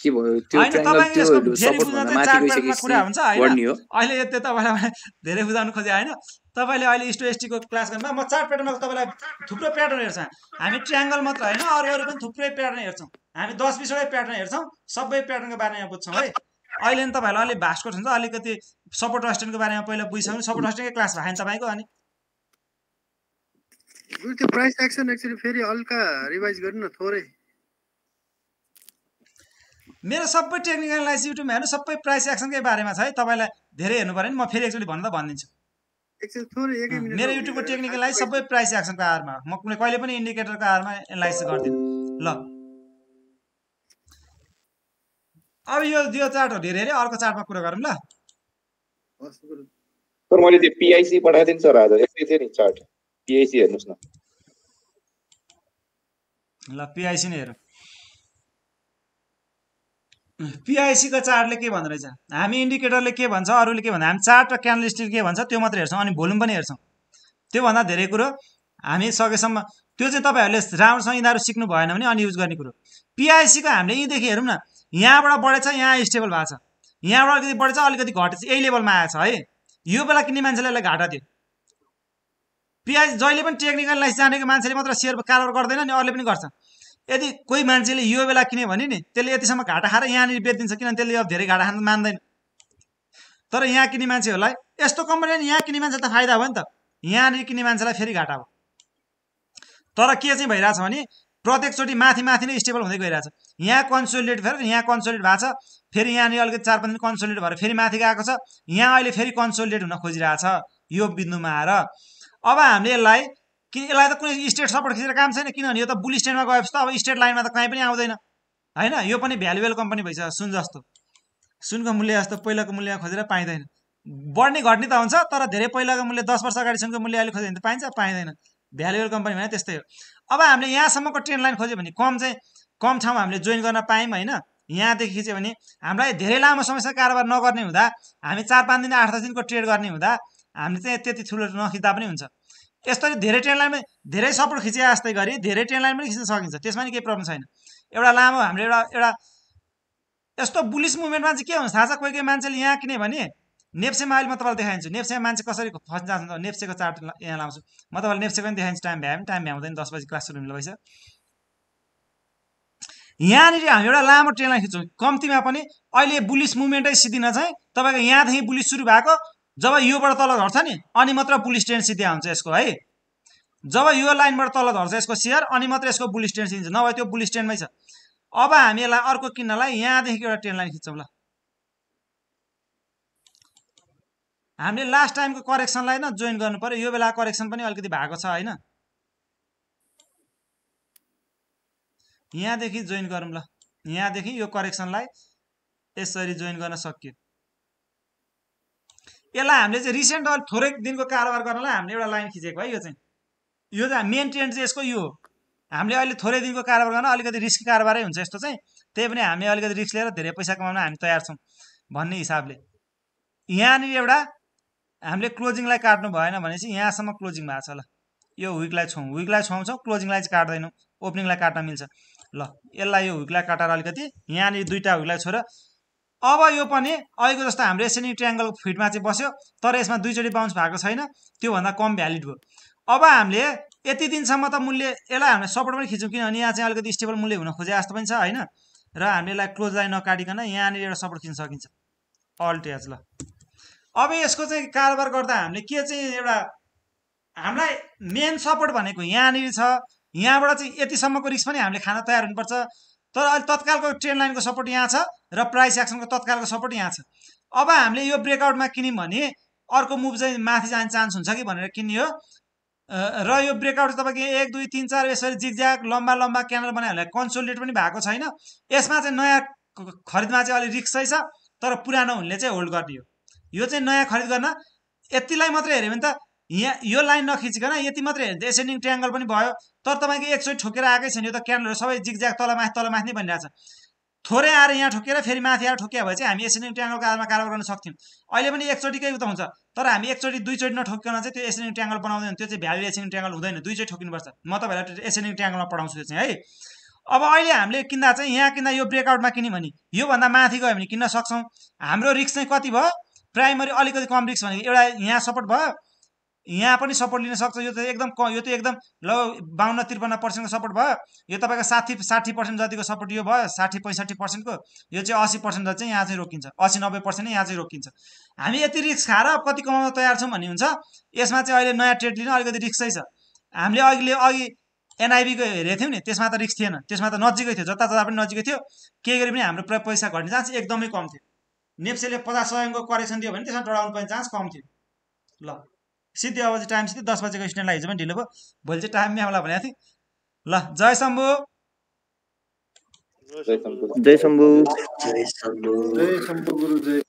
के भयो त्यो त्यो सपोर्ट अहिले त्यो तपाईँलाई धेरै बुझाउनु खोजे हैन तपाईँले अहिले एसटीको क्लास गर्नुभयो म चार प्याटर्नको तपाईँलाई थुप्रो प्याटर्न हेर्छ हामी ट्रायङ्गल मात्र होइन अरू अरू पनि थुप्रै प्याटर्न हेर्छौँ हामी दस बिसवटै प्याटर्न हेर्छौँ सबै प्याटर्नको बारेमा बुझ्छौँ है अहिले नि तपाईँहरूलाई अलिक भास्को हुन्छ अलिकति सपोर्ट रस्टेन्टको बारेमा पहिला भने सपोर्ट रस्टेन्टकै क्लास भएन तपाईँको अनि त्यो प्राइस एक्सन एक्चुली फेरि हल्का रिभाइज गर्नु न थोरै मेरो सबै टेक्निकल युट्युबमा हेर्नु सबै प्राइस एक्सनकै बारेमा छ है तपाईँलाई धेरै हेर्नु पऱ्यो भने म फेरि एक्चुली भन्दा भनिदिन्छु मेरो युट्युबको टेक्निकललाई सबै प्राइस एक्सनको आधारमा म कुनै कहिले पनि इन्डिकेटरको आधारमा एनालाइज गर्दिनँ ल अब यो यो चार्टहरू हेरेर अर्को चार्टमा कुरा गरौँ ल मैले त्यो पिआइसी पठाएको सर आज यस्तै थियो नि चार्ट पिआइसी हेर्नुहोस् न ल पिआइसी नै हेरौँ पिआइसीको चार्टले के भन्दो रहेछ हामी इन्डिकेटरले के भन्छ अरूले के भन्छ हामी चार्ट र क्यानलिस्टले के भन्छ त्यो मात्रै हेर्छौँ अनि भोल्युम पनि हेर्छौँ त्योभन्दा धेरै कुरो हामी सकेसम्म त्यो चाहिँ तपाईँहरूले राम्रोसँग यिनीहरू सिक्नु भएन भने अनि युज गर्ने कुरो पिआइसीको हामीले यहीँदेखि हेरौँ न यहाँबाट बढेछ यहाँ स्टेबल भएको छ यहाँबाट अलिकति बढेछ अलिकति घटेछ यही लेभलमा आएछ है यो बेला किन्ने मान्छेलाई यसलाई घाटा दियो पिआइसी जहिले पनि टेक्निकल लाइस जानेको मान्छेले मात्र सेयर कारोबार गर्दैन नि अरूले पनि गर्छ यदि कोही मान्छेले यो बेला किन्यो भने नि त्यसले यतिसम्म घाटा खाएर यहाँनिर बेचिदिन्छ किनभने त्यसले अब धेरै घाटा खान मान्दैन तर यहाँ किन्ने मान्छेहरूलाई यस्तो कम्पनी यहाँ किन्ने मान्छे त फाइदा भयो नि त यहाँनिर किन्ने मान्छेलाई फेरि घाटा हो तर के चाहिँ भइरहेछ भने प्रत्येकचोटि माथि माथि नै स्टेबल हुँदै गइरहेछ यहाँ कन्सोलिडेट भएर यहाँ कन्सोलिडेट भएको छ फेरि यहाँनिर अलिकति चार पाँच दिन कन्सोलिडेट भएर फेरि माथि गएको छ यहाँ अहिले फेरि कन्सोलिडेट हुन खोजिरहेछ यो बिन्दुमा आएर अब हामीले यसलाई कि यसलाई त कुनै स्टेट सपोर्ट खिचेर काम छैन किनभने यो त बुल स्ट्यान्डमा गएपछि त अब स्टेट लाइनमा त कहीँ पनि आउँदैन होइन यो पनि भ्यालुएबल कम्पनी भइसक्यो सुन जस्तो सुनको मूल्य जस्तो पहिलाको मूल्यमा खोजेर पाइँदैन बढ्ने घट्ने त हुन्छ तर धेरै पहिलाको मूल्य दस वर्ष अगाडि सुनको मूल्य अहिले खोज्यो भने त पाइन्छ पाइँदैन भ्यालुएबल कम्पनी भने त्यस्तै हो अब हामीले यहाँसम्मको ट्रेन लाइन खोज्यो भने कम चाहिँ कम ठाउँमा हामीले जोइन गर्न पायौँ होइन यहाँदेखि चाहिँ भने हामीलाई धेरै लामो समयसम्म कारोबार नगर्ने हुँदा हामी चार पाँच दिन आठ दस दिनको ट्रेड गर्ने हुँदा हामीले चाहिँ त्यति ठुलो नखिच्दा पनि हुन्छ यस्तरी धेरै ट्रेन लाइनमा धेरै सपोर्ट खिचे जस्तै गरी धेरै ट्रेन लाइन पनि खिच्न सकिन्छ त्यसमा नि केही प्रब्लम छैन एउटा लामो हाम्रो एउटा एउटा यस्तो बुलिस मुभमेन्टमा चाहिँ के हुन्छ थाहा छ कोही कोही मान्छेले यहाँ किने भने नेप्सेमा अहिले म तपाईँलाई देखाइदिन्छु नेप्सेमा मान्छे कसरी फस्न जान्छ नेप्सेको चार्ट यहाँ लाउँछु म तपाईँलाई नेप्से पनि देखाइदिन्छु टाइम भ्यायो भने टाइम भ्याउँदैन दस बजी क्लास रुम लगाइस यहाँनिर हामी एउटा लामो ट्रेनलाई खिच्छौँ कम्तीमा पनि अहिले बुलिस मुभमेन्टै सिद्धिन चाहिँ तपाईँको यहाँदेखि बुलिस सुरु भएको जब योबाट तल झर्छ नि अनि मात्र पुलिस टेन्डेन्सी दिया हुन्छ यसको है जब यो लाइनबाट तल झर्छ यसको सेयर अनि मात्र यसको बुलिस टेन्डेन्सी दिन्छ नभए त्यो बुलिस स्ट्यान्डमै छ अब हामी यसलाई अर्को किन्नलाई यहाँदेखि एउटा ट्रेन लाइन खिच्छौँ ल हामीले लास्ट टाइमको करेक्सनलाई न जोइन गर्नु पऱ्यो यो बेला करेक्सन पनि अलिकति भएको छ होइन यहाँदेखि जोइन गरौँ ल यहाँदेखि यो करेक्सनलाई यसरी जोइन गर्न सकियो यसलाई हामीले चाहिँ रिसेन्ट थोरै दिनको कारोबार गर्नलाई हामीले एउटा लाइन खिचेको है यो चाहिँ यो चाहिँ मेन ट्रेन्ड चाहिँ यसको यो हो हामीले अहिले थोरै दिनको कारोबार गर्न अलिकति रिस्क कारोबारै हुन्छ यस्तो चाहिँ त्यही पनि हामी अलिकति रिस्क लिएर धेरै पैसा कमाउन हामी तयार छौँ भन्ने हिसाबले यहाँनिर एउटा हामीले क्लोजिङलाई काट्नु भएन भने चाहिँ यहाँसम्म क्लोजिङ भएको छ ल यो विकलाई छौँ विकलाई छुवाउँछौँ क्लोजिङलाई चाहिँ काट्दैनौँ ओपनिङलाई काट्न मिल्छ ल यसलाई यो हुकलाई काटाएर अलिकति यहाँनिर दुईवटा हुकलाई छोएर अब यो पनि अहिलेको जस्तो हाम्रो यसरी ट्रायङ्गल फिटमा चाहिँ बस्यो तर यसमा दुईचोटि बााउन्स भएको छैन त्योभन्दा कम भ्यालिड भयो अब हामीले यति दिनसम्म त मूल्य यसलाई हामीले सपोर्ट पनि खिच्छौँ किनभने यहाँ चाहिँ अलिकति स्टेबल मूल्य हुन खोजे जस्तो पनि छ होइन र हामीले यसलाई क्लोज लाइन नकाटिकन यहाँनिर एउटा सपोर्ट खिच्न सकिन्छ अल्ट ल अब यसको चाहिँ कारोबार गर्दा हामीले के चाहिँ एउटा हामीलाई मेन सपोर्ट भनेको यहाँनिर छ यहाँबाट चाहिँ यतिसम्मको रिक्स पनि हामीले खान तयार हुनुपर्छ तर अहिले तत्कालको ट्रेन लाइनको सपोर्ट यहाँ छ र प्राइस एक्सनको तत्कालको सपोर्ट यहाँ छ अब हामीले यो ब्रेकआउटमा किन्यौँ भने अर्को मुभ चाहिँ माथि जाने चान्स हुन्छ कि भनेर किनियो र यो ब्रेकआउट तपाईँको एक दुई तिन चार यसरी जिगज्याग लम्बा लम्बा क्यानल बनाइहरूलाई कन्सोलिडेट पनि भएको छैन यसमा चाहिँ नयाँ खरिदमा चाहिँ अलिक रिक्सै छ तर पुरानो हुनेले चाहिँ होल्ड गरिदियो यो चाहिँ नयाँ खरिद गर्न यतिलाई मात्रै हेऱ्यो भने त यहाँ यो लाइन नखिचिकन यति मात्रै हेर्नु त एसेन्डिङ ट्रायङ्गल पनि भयो तर तपाईँको एकचोटि ठोकेर आएकै छैन यो त क्यान्डलहरू सबै जिगज्याग तल माथि तल माथि नै भनिरहेछ थोरै आएर यहाँ ठोकेर फेरि माथि आएर ठोकिया भए चाहिँ हामी एसेन्डिङ ट्रायङ्गलको आधारमा कारोबार गर्न सक्थ्यौँ अहिले पनि एकचोटिकै उता हुन्छ तर हामी एकचोटि दुईचोटि नठोकिकन चाहिँ त्यो एसेन्डिङ ट्रायङ्गल बनाउँदैन त्यो चाहिँ भ्याली एसेन्डिङ ट्रायङ्गल हुँदैन दुईचोटि ठोकिनुपर्छ म तपाईँलाई एसेन्डिङ ट्रायङ्गलमा पढाउँछु त्यो चाहिँ है अब अहिले हामीले किन्दा चाहिँ यहाँ किन्दा यो ब्रेकआउटमा किन्यौँ भने योभन्दा माथि गयो भने किन्न सक्छौँ हाम्रो रिक्स चाहिँ कति भयो प्राइमरी अलिकति कम रिक्स भनेको एउटा यहाँ सपोर्ट भयो यहाँ पनि सपोर्ट लिन सक्छ यो त एकदम क यो त एकदम ल बाहन्न त्रिपन्न पर्सेन्टको सपोर्ट भयो यो तपाईँको साठी साठी पर्सेन्ट जतिको सपोर्ट यो भयो साठी पैँसठी पर्सेन्टको यो चाहिँ असी पर्सेन्ट जति चाहिँ यहाँ चाहिँ रोकिन्छ असी नब्बे पर्सेन्ट यहाँ चाहिँ रोकिन्छ हामी यति रिक्स खाएर कति कमाउन तयार छौँ भन्ने हुन्छ यसमा चाहिँ अहिले नयाँ ट्रेड लिन अलिकति रिक्सै छ हामीले अहिले अघि एनआइबीको हेरेको थियौँ नि त्यसमा त रिक्स थिएन त्यसमा त नजिकै थियो जता जता पनि नजिकै थियो के गरे पनि हाम्रो पैसा घट्ने चान्स एकदमै कम थियो नेप्सेले पचास सयको करेक्सन दियो भने त्यसमा डराउनु पर्ने चान्स कम थियो ल सिधै अब चाहिँ टाइम सिधै दस बजेको स्टुडेन्टलाई हिजो पनि ढिलो भयो भोलि चाहिँ टाइममै आउला भनेको थिएँ ल जय शम्भु जय शम्भु जय शम्भु जय शम्भु गुरु जय